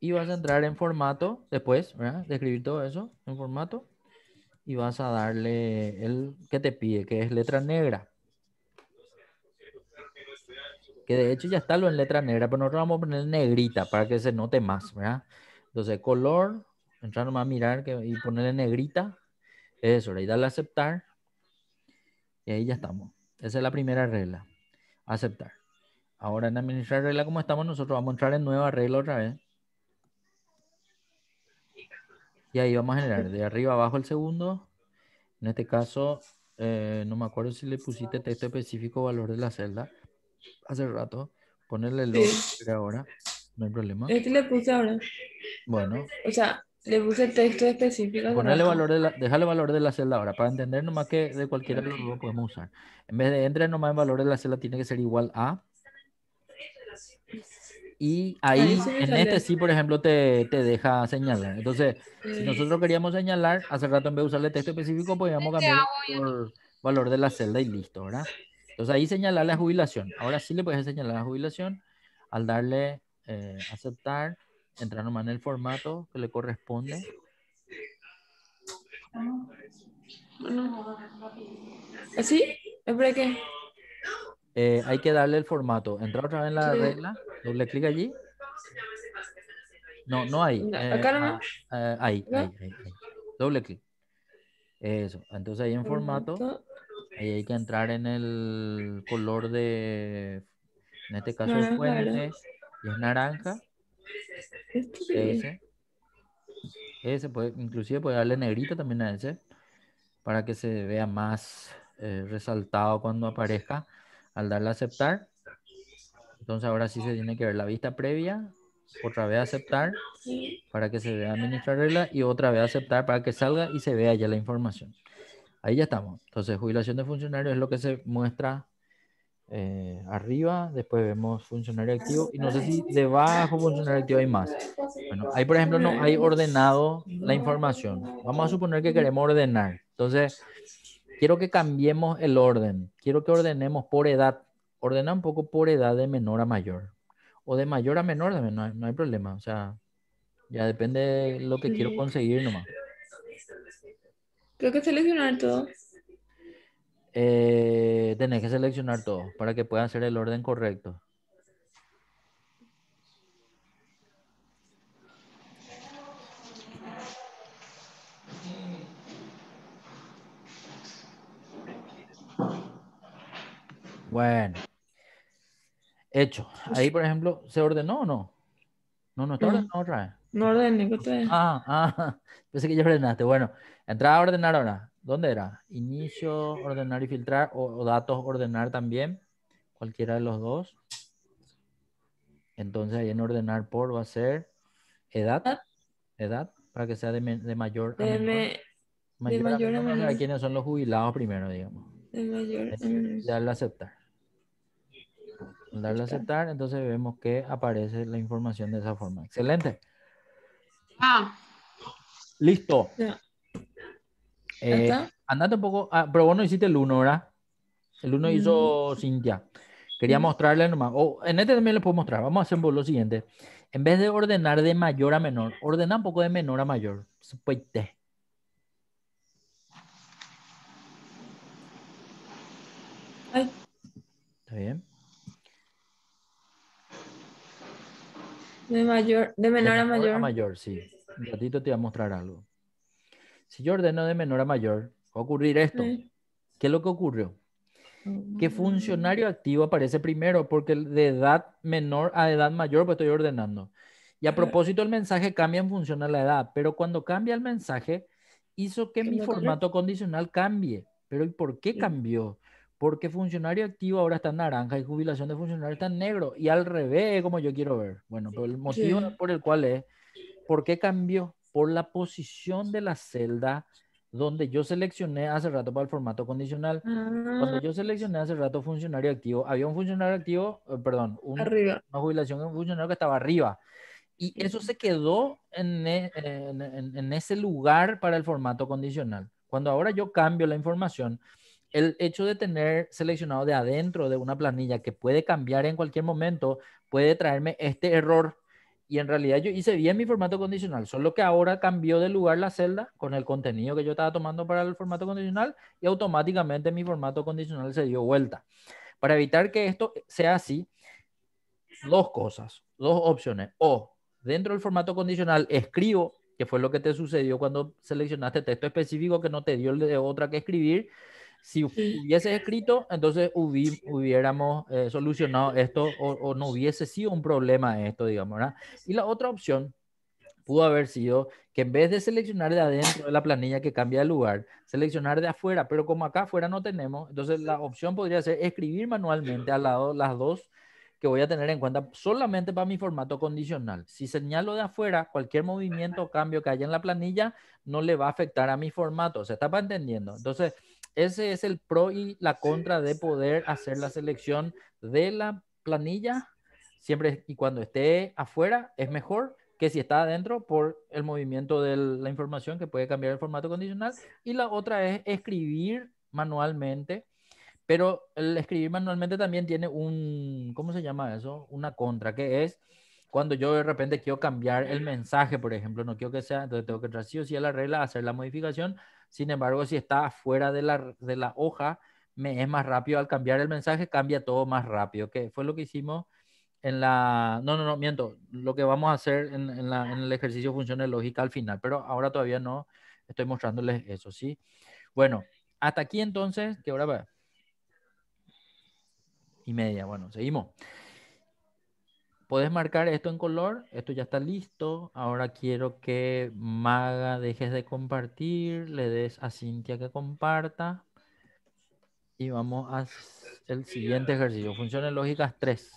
Y vas a entrar en formato después, De escribir todo eso en formato. Y vas a darle el que te pide, que es letra negra. Que de hecho ya está lo en letra negra, pero nosotros vamos a poner negrita para que se note más, ¿verdad? Entonces, color, entrar nomás a mirar que, y ponerle negrita. Eso, le dale a aceptar. Y ahí ya estamos. Esa es la primera regla. Aceptar. Ahora en administrar regla como estamos, nosotros vamos a entrar en nueva regla otra vez. Y ahí vamos a generar de arriba abajo el segundo. En este caso, eh, no me acuerdo si le pusiste texto específico valor de la celda hace rato. Ponerle el sí. ahora, no hay problema. Este le puse ahora. Bueno. O sea, le puse texto específico. Ponerle valor de la, valor de la celda ahora, para entender nomás que de cualquiera de podemos usar. En vez de entre nomás el valor de la celda tiene que ser igual a... Y ahí, en este sí, por ejemplo, te, te deja señalar. Entonces, si nosotros queríamos señalar, hace rato en vez de usarle texto específico, podríamos este cambiar el valor de la celda y listo, ¿verdad? Entonces ahí señalar la jubilación. Ahora sí le puedes señalar la jubilación al darle eh, aceptar entrar nomás en el formato que le corresponde. ¿Así? Ah, ¿Es qué? Eh, hay que darle el formato. Entrar otra vez en la regla, doble clic allí. No, no hay. Eh, acá no. Eh, ahí, Doble clic. Eso. Entonces ahí en formato, ahí hay que entrar en el color de, en este caso, es fuente, y es naranja. Ese. Ese, puede, inclusive puede darle negrito también a ese, para que se vea más eh, resaltado cuando aparezca al darle a aceptar. Entonces ahora sí se tiene que ver la vista previa, otra vez aceptar para que se vea administrar regla y otra vez aceptar para que salga y se vea ya la información. Ahí ya estamos. Entonces jubilación de funcionarios es lo que se muestra eh, arriba, después vemos funcionario activo y no sé si debajo funcionario activo hay más. Bueno, ahí por ejemplo no hay ordenado la información. Vamos a suponer que queremos ordenar. Entonces, quiero que cambiemos el orden. Quiero que ordenemos por edad. Ordena un poco por edad de menor a mayor. O de mayor a menor, no hay, no hay problema. O sea, ya depende de lo que quiero conseguir nomás. Creo que seleccionar todo eh, tenés que seleccionar todo para que pueda hacer el orden correcto. Bueno, hecho. Ahí, por ejemplo, ¿se ordenó o no? No, no está ordenado otra vez. No ordené, Ah, ah, pensé que ya ordenaste. Bueno, entra a ordenar ahora. ¿Dónde era? Inicio, ordenar y filtrar o, datos ordenar también. Cualquiera de los dos. Entonces ahí en ordenar por va a ser edad. Edad, para que sea de, mayor a de Mayor, de mayor a menor. son los jubilados primero, digamos? De mayor a Darle a aceptar. darle a aceptar, entonces vemos que aparece la información de esa forma. Excelente. Ah. Listo. Eh, andate un poco, ah, pero vos no hiciste el 1, ¿verdad? El 1 hizo mm. Cintia. Quería mm. mostrarle nomás. Oh, en este también le puedo mostrar. Vamos a hacer lo siguiente. En vez de ordenar de mayor a menor, ordena un poco de menor a mayor. Supueste. ¿Está bien? De mayor, de menor a mayor. A mayor, sí. Un ratito te voy a mostrar algo si yo ordeno de menor a mayor, va a ocurrir esto. ¿Qué es lo que ocurrió? Que funcionario mm. activo aparece primero? Porque de edad menor a edad mayor, pues estoy ordenando. Y a ah. propósito, el mensaje cambia en función a la edad, pero cuando cambia el mensaje, hizo que mi formato condicional cambie. Pero ¿y por qué cambió? Porque funcionario activo ahora está en naranja y jubilación de funcionario está en negro. Y al revés, como yo quiero ver. Bueno, pues, el motivo por el cual es, ¿por qué cambió? por la posición de la celda donde yo seleccioné hace rato para el formato condicional. Cuando ah. yo seleccioné hace rato funcionario activo, había un funcionario activo, eh, perdón, una jubilación de un funcionario que estaba arriba. Y eso se quedó e, en, en, ese lugar para el formato condicional. Cuando ahora yo cambio la información, el hecho de tener seleccionado de adentro de una planilla que puede cambiar en cualquier momento puede traerme este error y en realidad yo hice bien mi formato condicional, solo que ahora cambió de lugar la celda con el contenido que yo estaba tomando para el formato condicional y automáticamente mi formato condicional se dio vuelta. Para evitar que esto sea así, dos cosas, dos opciones. O dentro del formato condicional escribo, que fue lo que te sucedió cuando seleccionaste texto específico que no te dio otra que escribir, si hubiese escrito, entonces hubiéramos eh, solucionado esto o, no hubiese sido un problema esto, digamos, ¿verdad? Y la otra opción pudo haber sido que en vez de seleccionar de adentro de la planilla que cambia de lugar, seleccionar de afuera, pero como acá afuera no tenemos, entonces la opción podría ser escribir manualmente al lado las dos que voy a tener en cuenta solamente para mi formato condicional. Si señalo de afuera, cualquier movimiento o cambio que haya en la planilla no le va a afectar a mi formato. ¿Se está entendiendo? Entonces, ese es el pro y la contra de poder hacer la selección de la planilla. Siempre y cuando esté afuera es mejor que si está adentro por el movimiento de la información que puede cambiar el formato condicional. Y la otra es escribir manualmente. Pero el escribir manualmente también tiene un, ¿cómo se llama eso? Una contra, que es cuando yo de repente quiero cambiar el mensaje, por ejemplo, no quiero que sea, entonces tengo que entrar sí o sí a la regla, hacer la modificación, sin embargo, si está fuera de la, hoja, me es más rápido al cambiar el mensaje, cambia todo más rápido, que fue lo que hicimos en la... No, no, no, miento, lo que vamos a hacer en, el ejercicio funciones lógica al final, pero ahora todavía no estoy mostrándoles eso, ¿sí? Bueno, hasta aquí entonces, ¿qué hora va? Y media, bueno, seguimos puedes marcar esto en color, esto ya está listo. Ahora quiero que Maga dejes de compartir, le des a Cintia que comparta. Y vamos al siguiente ejercicio. Funciones lógicas 3.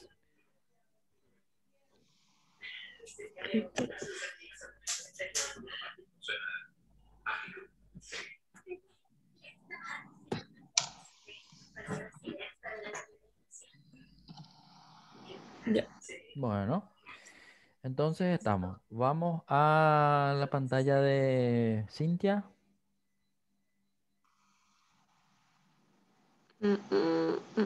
Bueno, entonces estamos. Vamos a la pantalla de Cintia. Mm, mm, mm.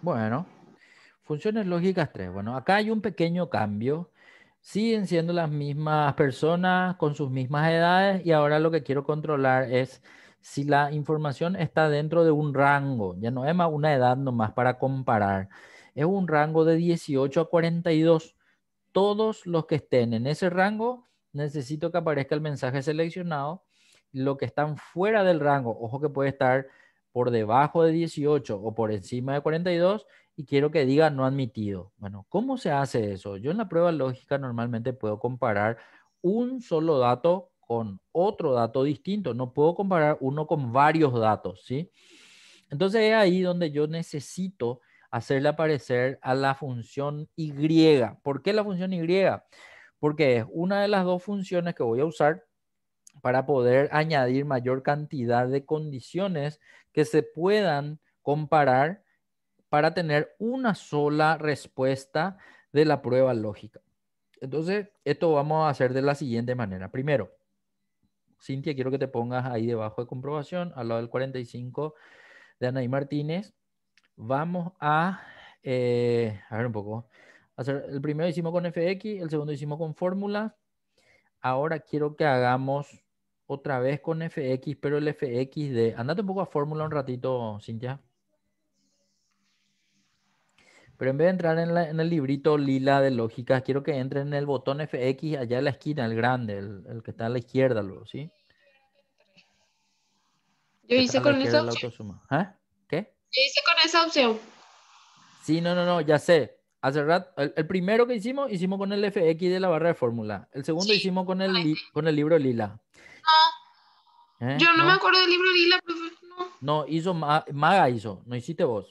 Bueno, funciones lógicas 3. Bueno, acá hay un pequeño cambio. Siguen siendo las mismas personas con sus mismas edades y ahora lo que quiero controlar es si la información está dentro de un rango, ya no es una edad nomás para comparar, es un rango de 18 a 42. Todos los que estén en ese rango, necesito que aparezca el mensaje seleccionado. Lo que están fuera del rango, ojo que puede estar por debajo de 18 o por encima de 42, y quiero que diga no admitido. Bueno, ¿cómo se hace eso? Yo en la prueba lógica normalmente puedo comparar un solo dato con otro dato distinto, no puedo comparar uno con varios datos, ¿sí? Entonces es ahí donde yo necesito hacerle aparecer a la función Y. ¿Por qué la función Y? Porque es una de las dos funciones que voy a usar para poder añadir mayor cantidad de condiciones que se puedan comparar para tener una sola respuesta de la prueba lógica. Entonces, esto vamos a hacer de la siguiente manera. Primero, Cintia, quiero que te pongas ahí debajo de comprobación, al lado del 45 de Anaí Martínez. Vamos a, eh, a ver un poco. Hacer, el primero hicimos con FX, el segundo hicimos con fórmula. Ahora quiero que hagamos otra vez con FX, pero el FX de... Andate un poco a fórmula un ratito, Cintia. Pero en vez de entrar en, el librito lila de lógica, quiero que entre en el botón FX allá en la esquina, el grande, el, que está a la izquierda ¿lo ¿sí? Yo hice con esa opción. ¿Ah? ¿Qué? Yo hice con esa opción. Sí, no, no, no, ya sé. Hace el, primero que hicimos, hicimos con el FX de la barra de fórmula. El segundo hicimos con el, con el libro lila. ¿Eh? Yo no, me acuerdo del libro lila, pero No, no hizo, Maga hizo, no hiciste vos.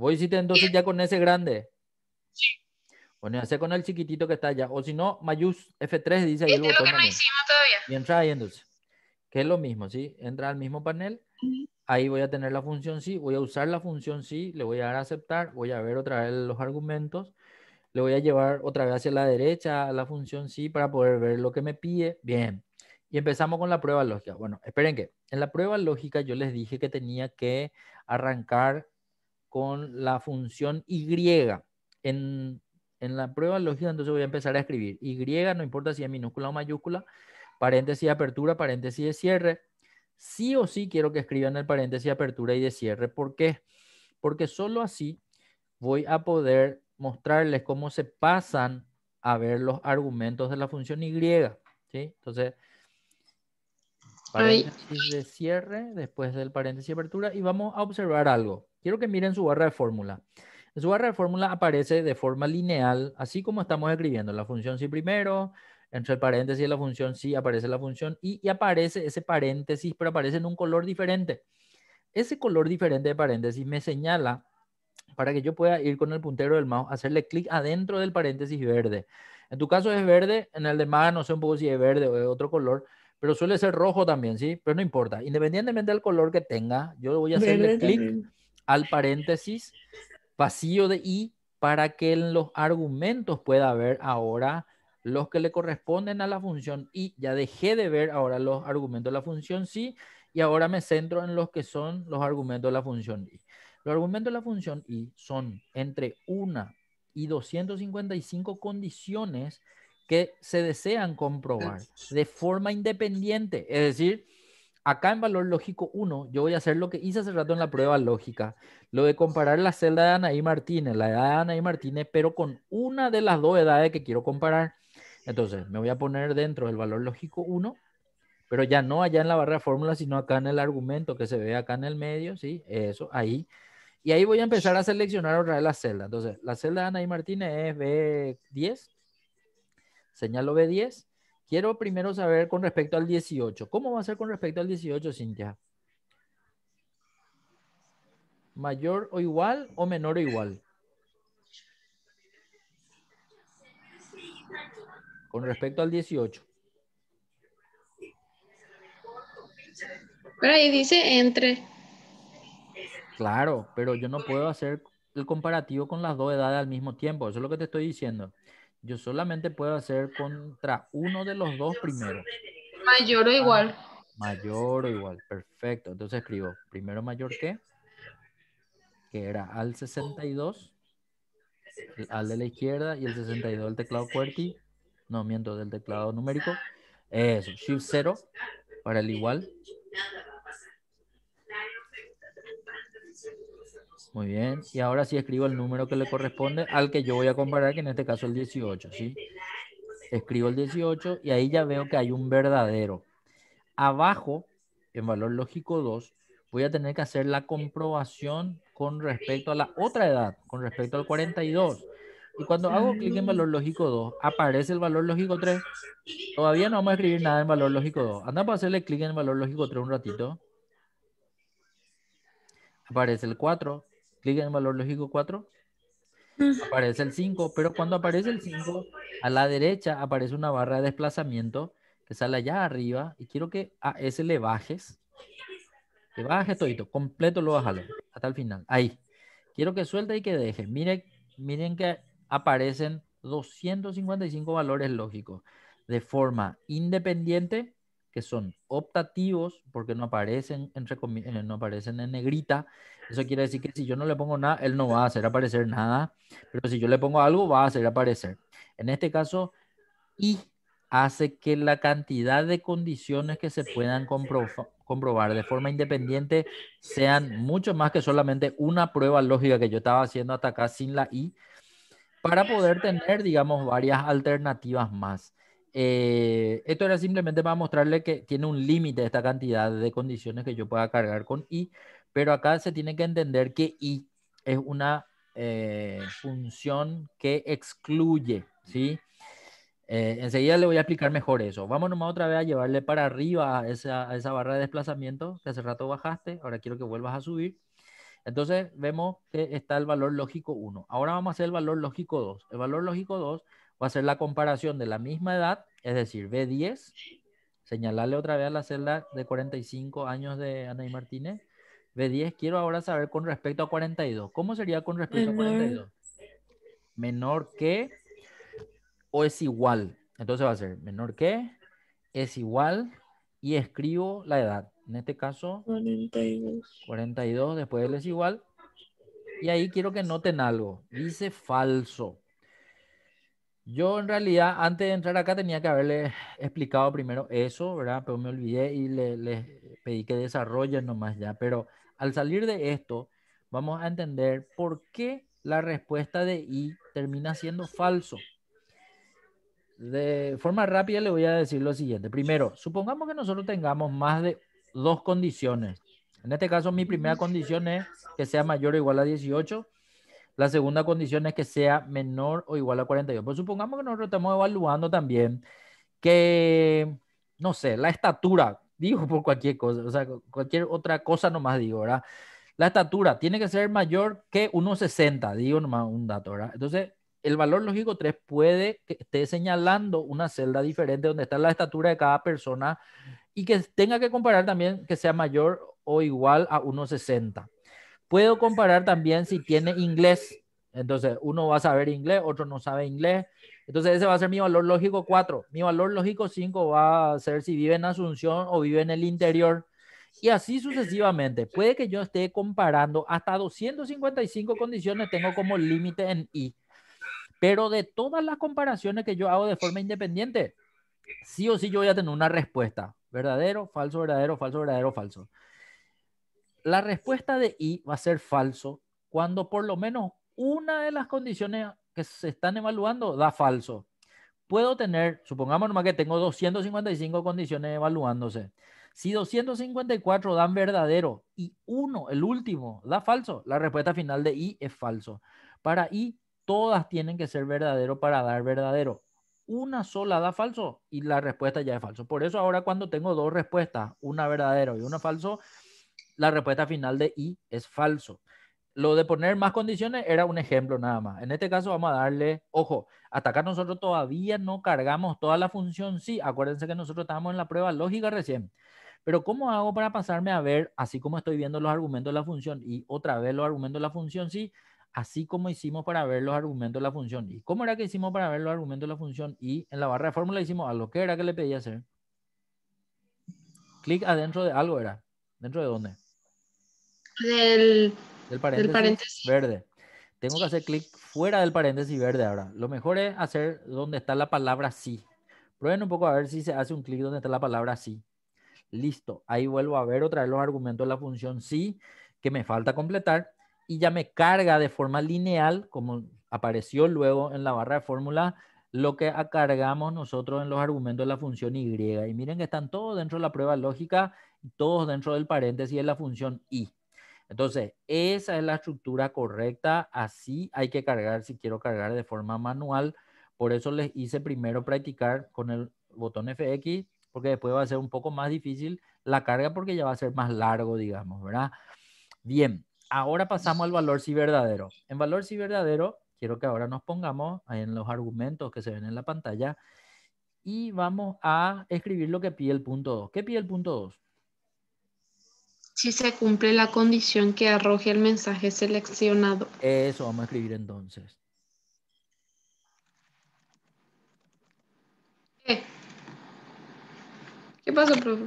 Voy Vos hiciste entonces ya con ese grande. Sí. Bueno, sé con el chiquitito que está allá. O si no, Mayús F3 dice ahí este Es lo que no hicimos todavía. Y entra ahí entonces. Que es lo mismo, ¿sí? Entra al mismo panel. Ahí voy a tener la función sí. Voy a usar la función sí. Le voy a dar a aceptar. Voy a ver otra vez los argumentos. Le voy a llevar otra vez hacia la derecha la función sí para poder ver lo que me pide. Bien. Y empezamos con la prueba lógica. Bueno, esperen que en la prueba lógica yo les dije que tenía que arrancar con la función y. En, la prueba lógica, entonces voy a empezar a escribir y, no importa si es minúscula o mayúscula, paréntesis de apertura, paréntesis de cierre. Sí o sí quiero que escriban el paréntesis de apertura y de cierre. ¿Por qué? Porque solo así voy a poder mostrarles cómo se pasan a ver los argumentos de la función y. Entonces, Paréntesis de cierre, después del paréntesis de apertura, y vamos a observar algo. Quiero que miren su barra de fórmula. Su barra de fórmula aparece de forma lineal, así como estamos escribiendo la función si primero, entre el paréntesis de la función si aparece la función y, aparece ese paréntesis, pero aparece en un color diferente. Ese color diferente de paréntesis me señala para que yo pueda ir con el puntero del mouse, hacerle clic adentro del paréntesis verde. En tu caso es verde, en el de más no sé un poco si es verde o de otro color, pero suele ser rojo también, ¿sí? Pero no importa, independientemente del color que tenga, yo voy a hacerle clic al paréntesis vacío de i para que en los argumentos pueda ver ahora los que le corresponden a la función i. Ya dejé de ver ahora los argumentos de la función sí y ahora me centro en los que son los argumentos de la función i. Los argumentos de la función i son entre 1 y 255 condiciones que se desean comprobar de forma independiente. Es decir, acá en valor lógico 1, yo voy a hacer lo que hice hace rato en la prueba lógica, lo de comparar la celda de Anaí Martínez, la edad de Anaí Martínez, pero con una de las dos edades que quiero comparar. Entonces, me voy a poner dentro del valor lógico 1, pero ya no allá en la barra de fórmula, sino acá en el argumento que se ve acá en el medio, ¿sí? Eso, ahí. Y ahí voy a empezar a seleccionar otra de la celda. Entonces, la celda de Anaí Martínez es B10 señalo B10. Quiero primero saber con respecto al 18. ¿Cómo va a ser con respecto al 18, Cintia? ¿Mayor o igual o menor o igual? Con respecto al 18. Pero ahí dice entre. Claro, pero yo no puedo hacer el comparativo con las dos edades al mismo tiempo. Eso es lo que te estoy diciendo. Yo solamente puedo hacer contra uno de los dos primeros. Mayor o igual. Ah, mayor o igual, perfecto. Entonces escribo, primero mayor que, que era al 62, al de la izquierda y el 62 del teclado QWERTY, no miento, del teclado numérico. Eso, Shift 0 para el igual. Muy bien. Y ahora sí escribo el número que le corresponde al que yo voy a comparar, que en este caso es el 18, ¿sí? Escribo el 18 y ahí ya veo que hay un verdadero. Abajo, en valor lógico 2, voy a tener que hacer la comprobación con respecto a la otra edad, con respecto al 42. Y cuando hago clic en valor lógico 2, aparece el valor lógico 3. Todavía no vamos a escribir nada en valor lógico 2. Anda para hacerle clic en valor lógico 3 un ratito. Aparece el 4, clic en el valor lógico 4, aparece el 5, pero cuando aparece el 5, a la derecha aparece una barra de desplazamiento que sale allá arriba y quiero que a ese le bajes. Le bajes todito, completo lo bajalo hasta el final. Ahí. Quiero que suelte y que deje. Miren, miren que aparecen 255 valores lógicos de forma independiente que son optativos porque no aparecen en, eh, no aparecen en negrita. Eso quiere decir que si yo no le pongo nada, él no va a hacer aparecer nada, pero si yo le pongo algo, va a hacer aparecer. En este caso, y hace que la cantidad de condiciones que se puedan comprobar de forma independiente sean mucho más que solamente una prueba lógica que yo estaba haciendo hasta acá sin la I, para poder tener, digamos, varias alternativas más. Eh, esto era simplemente para mostrarle que tiene un límite esta cantidad de condiciones que yo pueda cargar con i, pero acá se tiene que entender que i es una eh, función que excluye, ¿sí? Eh, enseguida le voy a explicar mejor eso. Vamos nomás otra vez a llevarle para arriba esa, esa barra de desplazamiento que hace rato bajaste, ahora quiero que vuelvas a subir. Entonces vemos que está el valor lógico 1. Ahora vamos a hacer el valor lógico 2. El valor lógico 2 va a ser la comparación de la misma edad, es decir, B10, señalarle otra vez a la celda de 45 años de y Martínez. B10, quiero ahora saber con respecto a 42. ¿Cómo sería con respecto a 42? Menor que o es igual. Entonces va a ser menor que, es igual y escribo la edad. En este caso, 42. 42, después él es igual. Y ahí quiero que noten algo. Dice falso. Yo en realidad antes de entrar acá tenía que haberle explicado primero eso, ¿verdad? Pero me olvidé y les le pedí que desarrollen nomás ya. Pero al salir de esto, vamos a entender por qué la respuesta de I termina siendo falso. De forma rápida le voy a decir lo siguiente. Primero, supongamos que nosotros tengamos más de dos condiciones. En este caso, mi primera condición es que sea mayor o igual a 18 la segunda condición es que sea menor o igual a 42. Pues supongamos que nosotros estamos evaluando también que, no sé, la estatura, digo por cualquier cosa, o sea, cualquier otra cosa nomás digo, ¿verdad? La estatura tiene que ser mayor que 1,60, digo nomás un dato, ¿verdad? Entonces, el valor lógico 3 puede que esté señalando una celda diferente donde está la estatura de cada persona y que tenga que comparar también que sea mayor o igual a 1,60. Puedo comparar también si tiene inglés. Entonces, uno va a saber inglés, otro no sabe inglés. Entonces, ese va a ser mi valor lógico 4. Mi valor lógico 5 va a ser si vive en Asunción o vive en el interior. Y así sucesivamente. Puede que yo esté comparando hasta 255 condiciones tengo como límite en I. Pero de todas las comparaciones que yo hago de forma independiente, sí o sí yo voy a tener una respuesta. Verdadero, falso, verdadero, falso, verdadero, falso. La respuesta de I va a ser falso cuando por lo menos una de las condiciones que se están evaluando da falso. Puedo tener, supongamos nomás que tengo 255 condiciones evaluándose. Si 254 dan verdadero y uno, el último, da falso, la respuesta final de I es falso. Para I, todas tienen que ser verdadero para dar verdadero. Una sola da falso y la respuesta ya es falso. Por eso ahora cuando tengo dos respuestas, una verdadero y una falso, la respuesta final de I es falso. Lo de poner más condiciones era un ejemplo nada más. En este caso vamos a darle, ojo, hasta acá nosotros todavía no cargamos toda la función, sí, acuérdense que nosotros estábamos en la prueba lógica recién. Pero ¿cómo hago para pasarme a ver, así como estoy viendo los argumentos de la función y otra vez los argumentos de la función sí, así como hicimos para ver los argumentos de la función y? ¿Cómo era que hicimos para ver los argumentos de la función y? En la barra de fórmula hicimos a lo que era que le pedí hacer? Clic adentro de algo era. ¿Dentro de dónde? del, paréntesis verde. Tengo que hacer clic fuera del paréntesis verde ahora. Lo mejor es hacer donde está la palabra sí. Prueben un poco a ver si se hace un clic donde está la palabra sí. Listo. Ahí vuelvo a ver otra vez los argumentos de la función sí que me falta completar y ya me carga de forma lineal, como apareció luego en la barra de fórmula, lo que cargamos nosotros en los argumentos de la función y. Y miren que están todos dentro de la prueba lógica, todos dentro del paréntesis de la función y. Entonces, esa es la estructura correcta, así hay que cargar si quiero cargar de forma manual. Por eso les hice primero practicar con el botón FX, porque después va a ser un poco más difícil la carga porque ya va a ser más largo, digamos, ¿verdad? Bien, ahora pasamos al valor si verdadero. En valor si verdadero, quiero que ahora nos pongamos ahí en los argumentos que se ven en la pantalla y vamos a escribir lo que pide el punto 2. ¿Qué pide el punto 2? si se cumple la condición que arroje el mensaje seleccionado. Eso vamos a escribir entonces. ¿Qué, ¿Qué pasó, profe?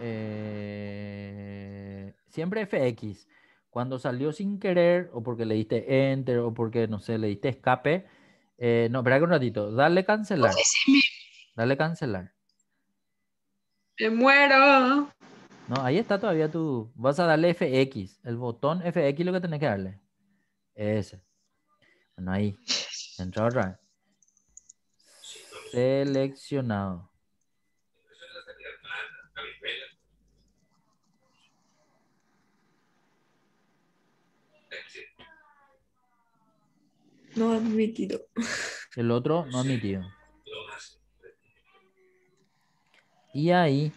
Eh, siempre FX. Cuando salió sin querer, o porque le diste enter, o porque, no sé, le diste escape. Eh, no, espera un ratito. Dale cancelar. Pues, dale cancelar. Me muero. No, ahí está todavía tú Vas a darle FX. El botón FX lo que tenés que darle. Ese. Bueno, ahí. Entra otra Seleccionado. No admitido. El otro no admitido. Y ahí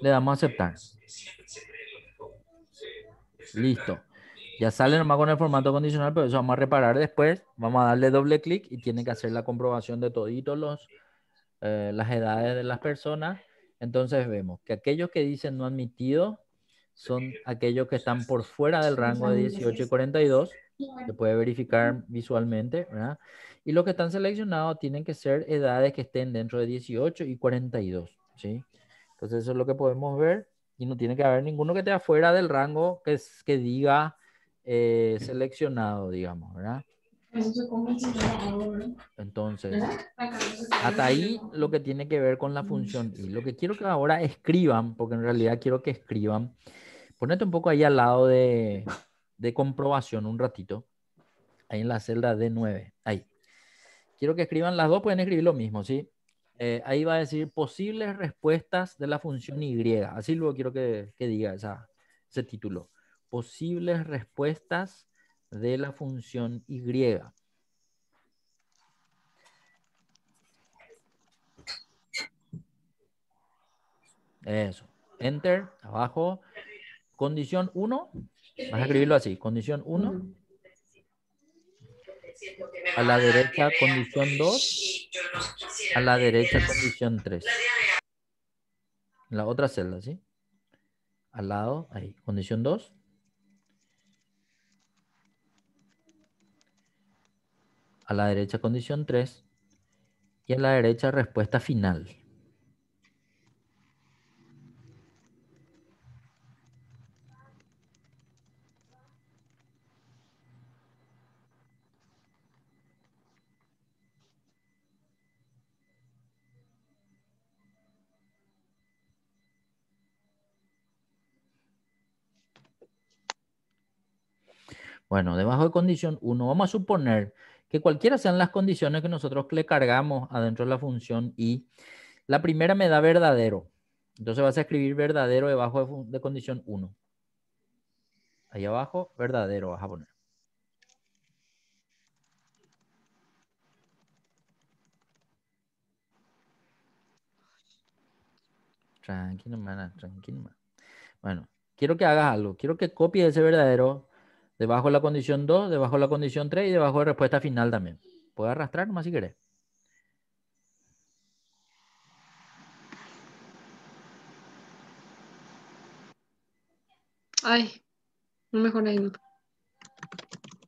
le damos a aceptar. Listo. Ya sale nomás con el formato condicional, pero eso vamos a reparar después. Vamos a darle doble clic y tiene que hacer la comprobación de toditos los, eh, las edades de las personas. Entonces vemos que aquellos que dicen no admitido son aquellos que están por fuera del rango de 18 y 42. Se puede verificar visualmente, ¿verdad? Y los que están seleccionados tienen que ser edades que estén dentro de 18 y 42, ¿sí? Entonces eso es lo que podemos ver y no tiene que haber ninguno que esté afuera del rango que, es, que diga eh, seleccionado, digamos, ¿verdad? Entonces, hasta ahí lo que tiene que ver con la mm. función y lo que quiero que ahora escriban, porque en realidad quiero que escriban, ponete un poco ahí al lado de, de comprobación un ratito, ahí en la celda D9, ahí. Quiero que escriban las dos, pueden escribir lo mismo, ¿sí? Eh, ahí va a decir posibles respuestas de la función y. Así luego quiero que, diga ese título. Posibles respuestas de la función y. Eso. Enter, abajo. Condición 1. Vas a escribirlo así. Condición 1 a la derecha condición 2, a la derecha condición 3. La otra celda, ¿sí? Al lado, ahí, condición 2. A la derecha condición 3 y a la derecha respuesta final. Bueno, debajo de condición 1 vamos a suponer que cualquiera sean las condiciones que nosotros le cargamos adentro de la función y la primera me da verdadero. Entonces vas a escribir verdadero debajo de, condición 1. Ahí abajo, verdadero vas a poner. Tranquilo, hermana, tranquilo. Bueno, quiero que hagas algo. Quiero que copies ese verdadero debajo de la condición 2, debajo de la condición 3 y debajo de respuesta final también. Puedo arrastrar más si querés. Ay, no mejor ahí.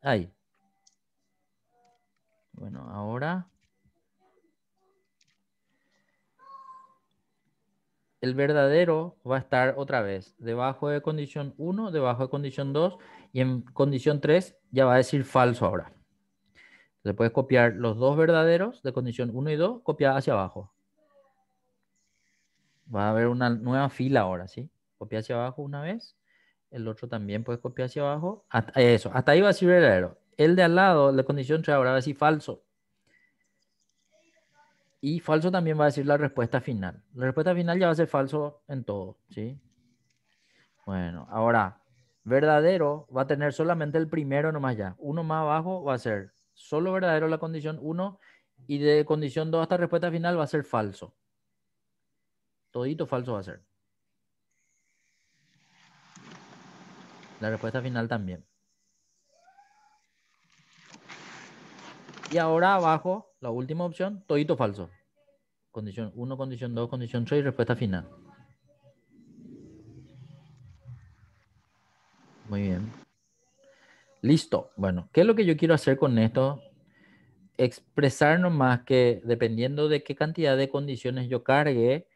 Ahí. Bueno, ahora. El verdadero va a estar otra vez debajo de condición 1, debajo de condición 2 y en condición 3 ya va a decir falso ahora. Le puedes copiar los dos verdaderos de condición 1 y 2, Copia hacia abajo. Va a haber una nueva fila ahora, ¿sí? Copia hacia abajo una vez. El otro también puedes copiar hacia abajo. eso, hasta ahí va a decir verdadero. El de al lado, de condición 3, ahora va a decir falso. Y falso también va a decir la respuesta final. La respuesta final ya va a ser falso en todo, ¿sí? Bueno, ahora verdadero va a tener solamente el primero nomás ya. Uno más abajo va a ser solo verdadero la condición 1 y de condición 2 hasta respuesta final va a ser falso. Todito falso va a ser. La respuesta final también. Y ahora abajo, la última opción, todito falso. Condición 1, condición 2, condición 3 respuesta final. Muy bien. Listo. Bueno, ¿qué es lo que yo quiero hacer con esto? Expresar nomás que dependiendo de qué cantidad de condiciones yo cargue,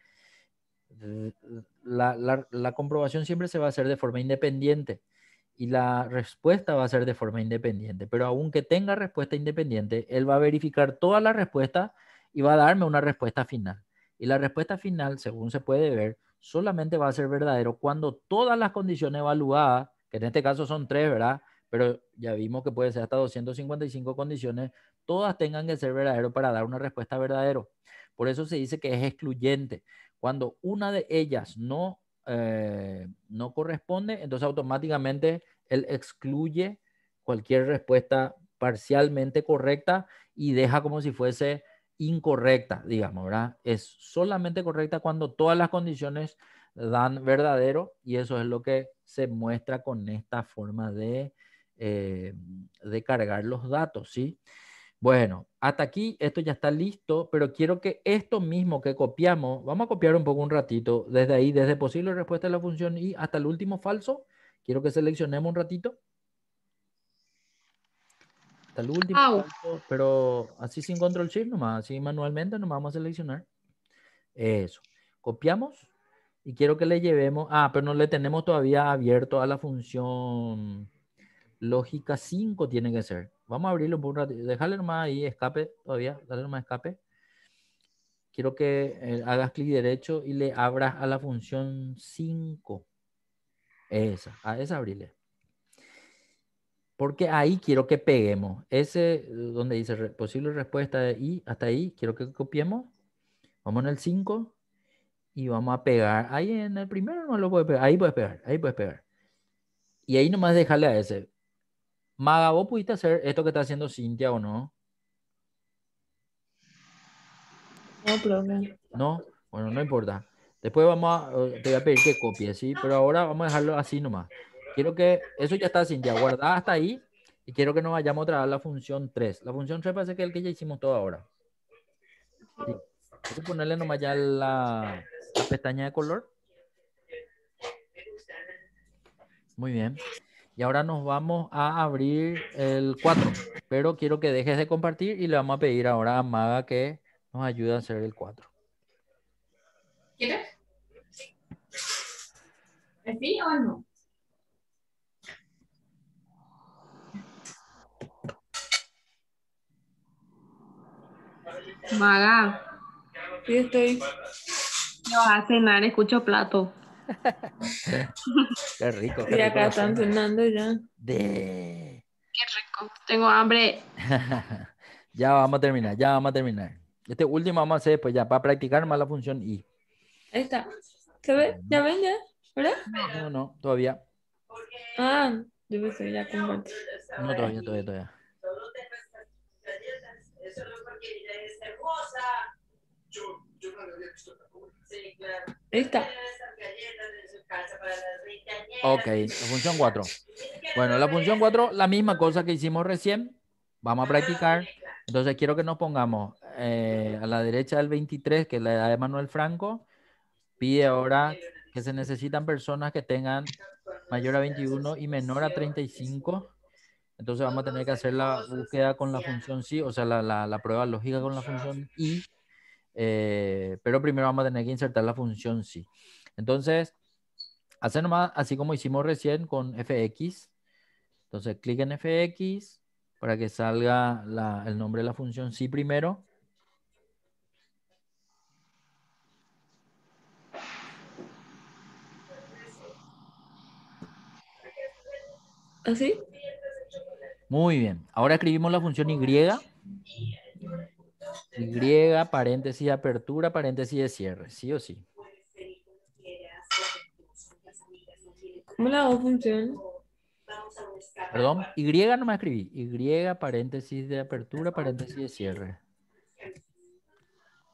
la, comprobación siempre se va a hacer de forma independiente y la respuesta va a ser de forma independiente. Pero aunque tenga respuesta independiente, él va a verificar toda la respuesta y va a darme una respuesta final. Y la respuesta final, según se puede ver, solamente va a ser verdadero cuando todas las condiciones evaluadas en este caso son tres, ¿verdad? Pero ya vimos que puede ser hasta 255 condiciones, todas tengan que ser verdadero para dar una respuesta verdadero. Por eso se dice que es excluyente. Cuando una de ellas no, eh, no corresponde, entonces automáticamente él excluye cualquier respuesta parcialmente correcta y deja como si fuese incorrecta, digamos, ¿verdad? Es solamente correcta cuando todas las condiciones dan verdadero y eso es lo que se muestra con esta forma de, eh, de cargar los datos, ¿sí? Bueno, hasta aquí esto ya está listo, pero quiero que esto mismo que copiamos, vamos a copiar un poco un ratito, desde ahí, desde posible respuesta de la función y hasta el último falso, quiero que seleccionemos un ratito. Hasta el último pero así sin control shift nomás, así manualmente nos vamos a seleccionar. Eso. Copiamos y quiero que le llevemos, ah, pero no le tenemos todavía abierto a la función lógica 5 tiene que ser. Vamos a abrirlo por un ratito. Déjale nomás ahí, escape todavía, dale nomás escape. Quiero que eh, hagas clic derecho y le abras a la función 5. Esa, a esa abrile. Porque ahí quiero que peguemos. Ese donde dice posible respuesta de I, hasta ahí, quiero que copiemos. Vamos en el 5 y vamos a pegar. Ahí en el primero no lo puedes pegar, ahí puedes pegar, ahí puedes pegar. Y ahí nomás dejarle a ese. Maga, vos pudiste hacer esto que está haciendo Cintia o no? No, problema. No, bueno, no importa. Después vamos a, eh, te voy a pedir que copies, ¿sí? Pero ahora vamos a dejarlo así nomás. Quiero que, eso ya está Cintia, guardada hasta ahí. Y quiero que nos vayamos a vez la función 3. La función 3 parece que es el que ya hicimos todo ahora. Sí. ponerle nomás ya la, pestaña de color. Muy bien. Y ahora nos vamos a abrir el 4, pero quiero que dejes de compartir y le vamos a pedir ahora a Maga que nos ayude a hacer el 4. ¿Quieres? ¿Sí o no? Maga, sí estoy. No, a cenar escucho plato. qué rico. Qué y acá están cenando ya. De... Qué rico. Tengo hambre. ya vamos a terminar, ya vamos a terminar. Este último vamos a hacer pues ya para practicar más la función y. Ahí está. ¿Se ve? ¿Ya ven ya? ¿Verdad? No, no, todavía. Ah, yo estoy ya compartí. No, todavía, todavía, todavía. Solo porque ella es hermosa. Yo, yo no lo había visto. ¿Esta? Ok, la función 4. Bueno, la función 4, la misma cosa que hicimos recién. Vamos a ah, practicar. Entonces quiero que nos pongamos eh, a la derecha del 23, que es la edad de Manuel Franco. Pide ahora que se necesitan personas que tengan mayor a 21 y menor a 35. Entonces vamos a tener que hacer la búsqueda con la función sí, o sea, la, la prueba lógica con la función y pero primero vamos a tener que insertar la función SI. Entonces, hace nomás así como hicimos recién con fx. Entonces, clic en fx para que salga el nombre de la función sí primero. ¿Así? Muy bien. Ahora escribimos la función y. Y, paréntesis, de apertura, paréntesis de cierre, sí o sí. ¿Cómo la dos funciona? Perdón, Y no me escribí. Y paréntesis de apertura, paréntesis de cierre.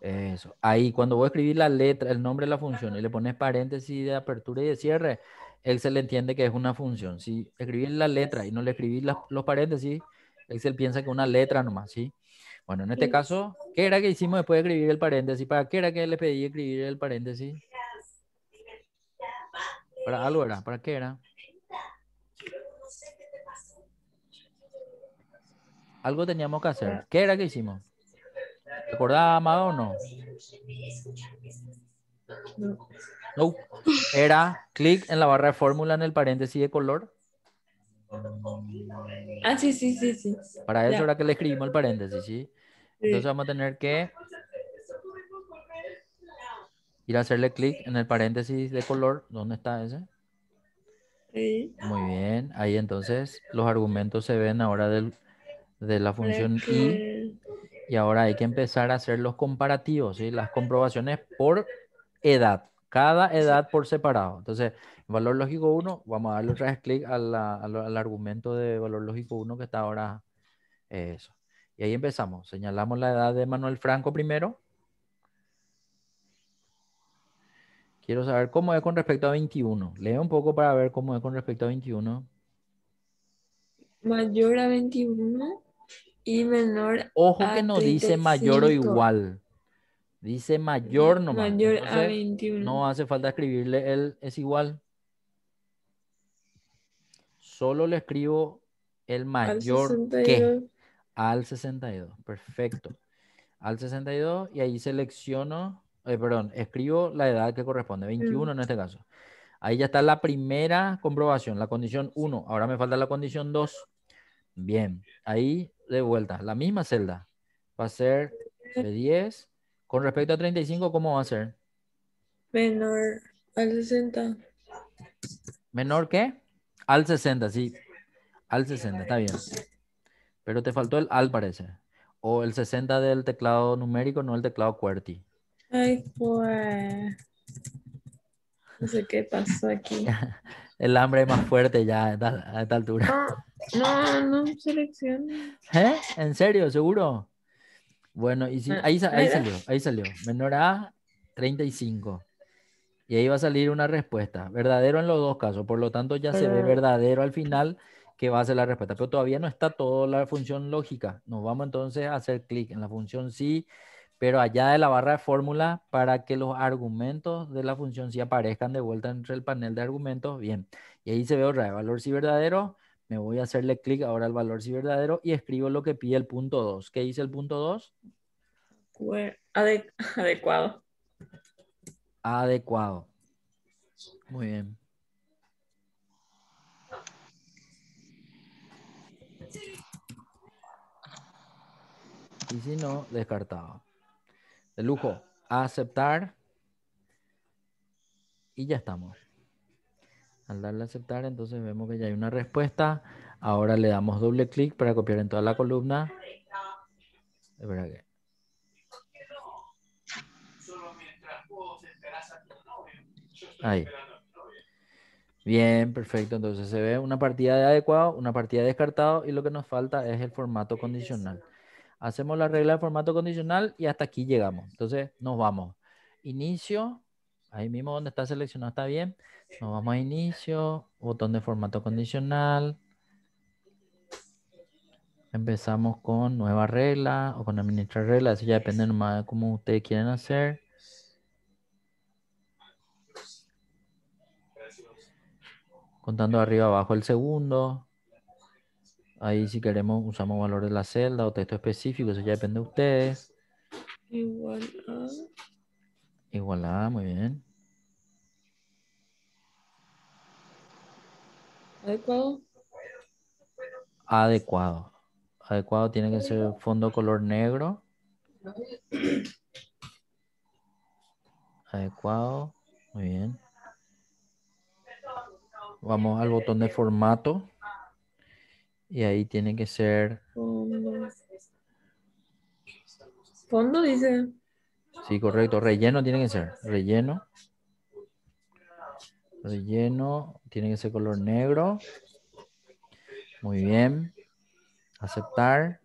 Eso. Ahí, cuando voy a escribir la letra, el nombre de la función y le pones paréntesis de apertura y de cierre, Excel entiende que es una función. Si escribís la letra y no le escribís los paréntesis, Excel piensa que es una letra nomás, ¿sí? sí bueno, en este caso, ¿qué era que hicimos después de escribir el paréntesis? ¿Para qué era que le pedí escribir el paréntesis? ¿Para algo era? ¿Para qué era? Algo teníamos que hacer. ¿Qué era que hicimos? ¿Recordaba, Amado, o no? No. Era clic en la barra de fórmula en el paréntesis de color. Ah, sí, sí, sí, sí. Para eso era que le escribimos el paréntesis, ¿sí? Entonces vamos a tener que ir a hacerle clic en el paréntesis de color. ¿Dónde está ese? Muy bien. Ahí entonces los argumentos se ven ahora de la función y. Y ahora hay que empezar a hacer los comparativos, y las comprobaciones por edad. Cada edad por separado. Entonces, valor lógico 1, vamos a darle otra vez clic al, al argumento de valor lógico 1 que está ahora. Eh, eso. Y ahí empezamos. Señalamos la edad de Manuel Franco primero. Quiero saber cómo es con respecto a 21. Lee un poco para ver cómo es con respecto a 21. Mayor a 21 y menor Ojo que no dice mayor o igual. Dice mayor nomás. Mayor a 21. No hace falta escribirle el es igual. Solo le escribo el mayor que al 62. Perfecto. Al 62 y ahí selecciono, eh, perdón, escribo la edad que corresponde, 21 mm. en este caso. Ahí ya está la primera comprobación, la condición 1. Ahora me falta la condición 2. Bien, ahí de vuelta, la misma celda. Va a ser de 10. Con respecto a 35, ¿cómo va a ser? Menor al 60. ¿Menor que? Al 60, sí. Al 60, está bien. Pero te faltó el al, parece. O el 60 del teclado numérico, no el teclado QWERTY. Ay, pues. No sé qué pasó aquí. el hambre es más fuerte ya a esta, altura. No, no, no ¿Eh? ¿En serio? ¿Seguro? Bueno, y si, ah, ahí, ahí salió, ahí salió. Menor A, 35. Y ahí va a salir una respuesta. Verdadero en los dos casos. Por lo tanto, ya se ve ah. verdadero al final que va a ser la respuesta. Pero todavía no está toda la función lógica. Nos vamos entonces a hacer clic en la función sí, pero allá de la barra de fórmula para que los argumentos de la función sí aparezcan de vuelta entre el panel de argumentos. Bien, y ahí se ve otra valor sí verdadero. Me voy a hacerle clic ahora al valor sí verdadero y escribo lo que pide el punto 2. ¿Qué dice el punto 2? Adecuado. Adecuado. Muy bien. Y si no, descartado. De lujo, aceptar. Y ya estamos. Al darle a aceptar, entonces vemos que ya hay una respuesta. Ahora le damos doble clic para copiar en toda la columna. verdad que. Ahí. Bien, perfecto. Entonces se ve una partida de adecuado, una partida de descartado y lo que nos falta es el formato condicional hacemos la regla de formato condicional y hasta aquí llegamos. Entonces nos vamos. Inicio, ahí mismo donde está seleccionado está bien. Nos vamos a inicio, botón de formato condicional. Empezamos con nueva regla o con administrar regla, eso ya depende nomás de cómo ustedes quieren hacer. Contando arriba abajo el segundo. Ahí si queremos usamos valores de la celda o texto específico, eso ya depende de ustedes. Igual a. Igual a, muy bien. Adecuado. Adecuado. Adecuado tiene que ser fondo color negro. Adecuado. Muy bien. Vamos al botón de formato. Y ahí tiene que ser. Fondo. dice. Sí, correcto. Relleno tiene que ser. Relleno. Relleno tiene que ser color negro. Muy bien. Aceptar.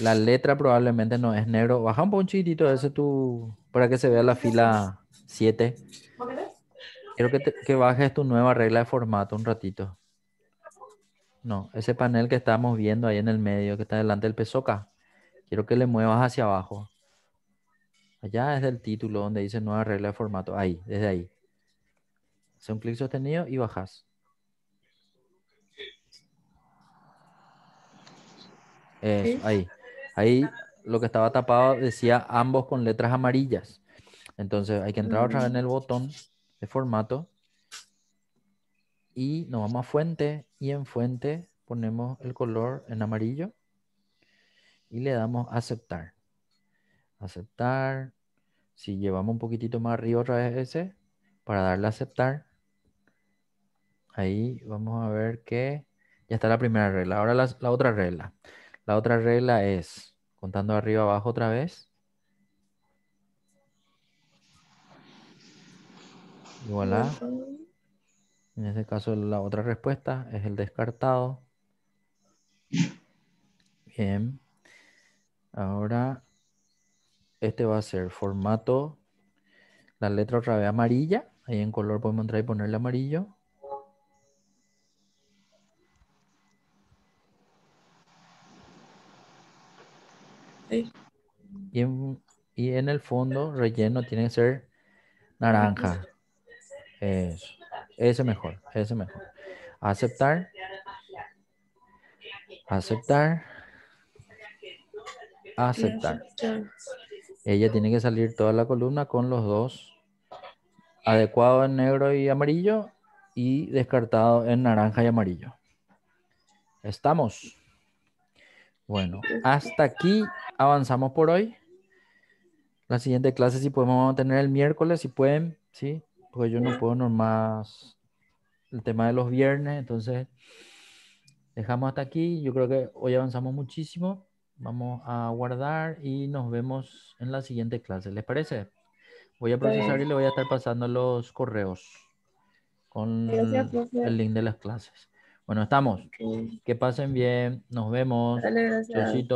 La letra probablemente no es negro. Baja un poquitito ese tú para que se vea la fila 7. Quiero que, que bajes tu nueva regla de formato un ratito. No, ese panel que estamos viendo ahí en el medio, que está delante del PSOCA, quiero que le muevas hacia abajo. Allá es el título donde dice nueva regla de formato. Ahí, desde ahí. Hace un clic sostenido y bajas. ahí. Ahí lo que estaba tapado decía ambos con letras amarillas. Entonces hay que entrar otra vez en el mm. botón de formato. Y nos vamos a fuente y en fuente ponemos el color en amarillo y le damos aceptar. Aceptar. Si llevamos un poquitito más arriba otra vez ese, para darle aceptar. Ahí vamos a ver que ya está la primera regla. Ahora la, otra regla. La otra regla es, contando arriba abajo otra vez, Igual voilà. En este caso, la otra respuesta es el descartado. Bien. Ahora, este va a ser formato, la letra otra vez amarilla. Ahí en color podemos entrar y ponerle amarillo. Y, y en el fondo, relleno tiene que ser naranja. Eso. Ese mejor, ese mejor. Aceptar. Aceptar. Aceptar. Ella tiene que salir toda la columna con los dos. Adecuado en negro y amarillo y descartado en naranja y amarillo. ¿Estamos? Bueno, hasta aquí avanzamos por hoy. La siguiente clase si podemos tener el miércoles, si pueden, ¿sí? porque yo no puedo nomás el tema de los viernes, entonces dejamos hasta aquí, yo creo que hoy avanzamos muchísimo, vamos a guardar y nos vemos en la siguiente clase, ¿les parece? Voy a procesar y le voy a estar pasando los correos con el link de las clases. Bueno, estamos. Que pasen bien. Nos vemos. Dale,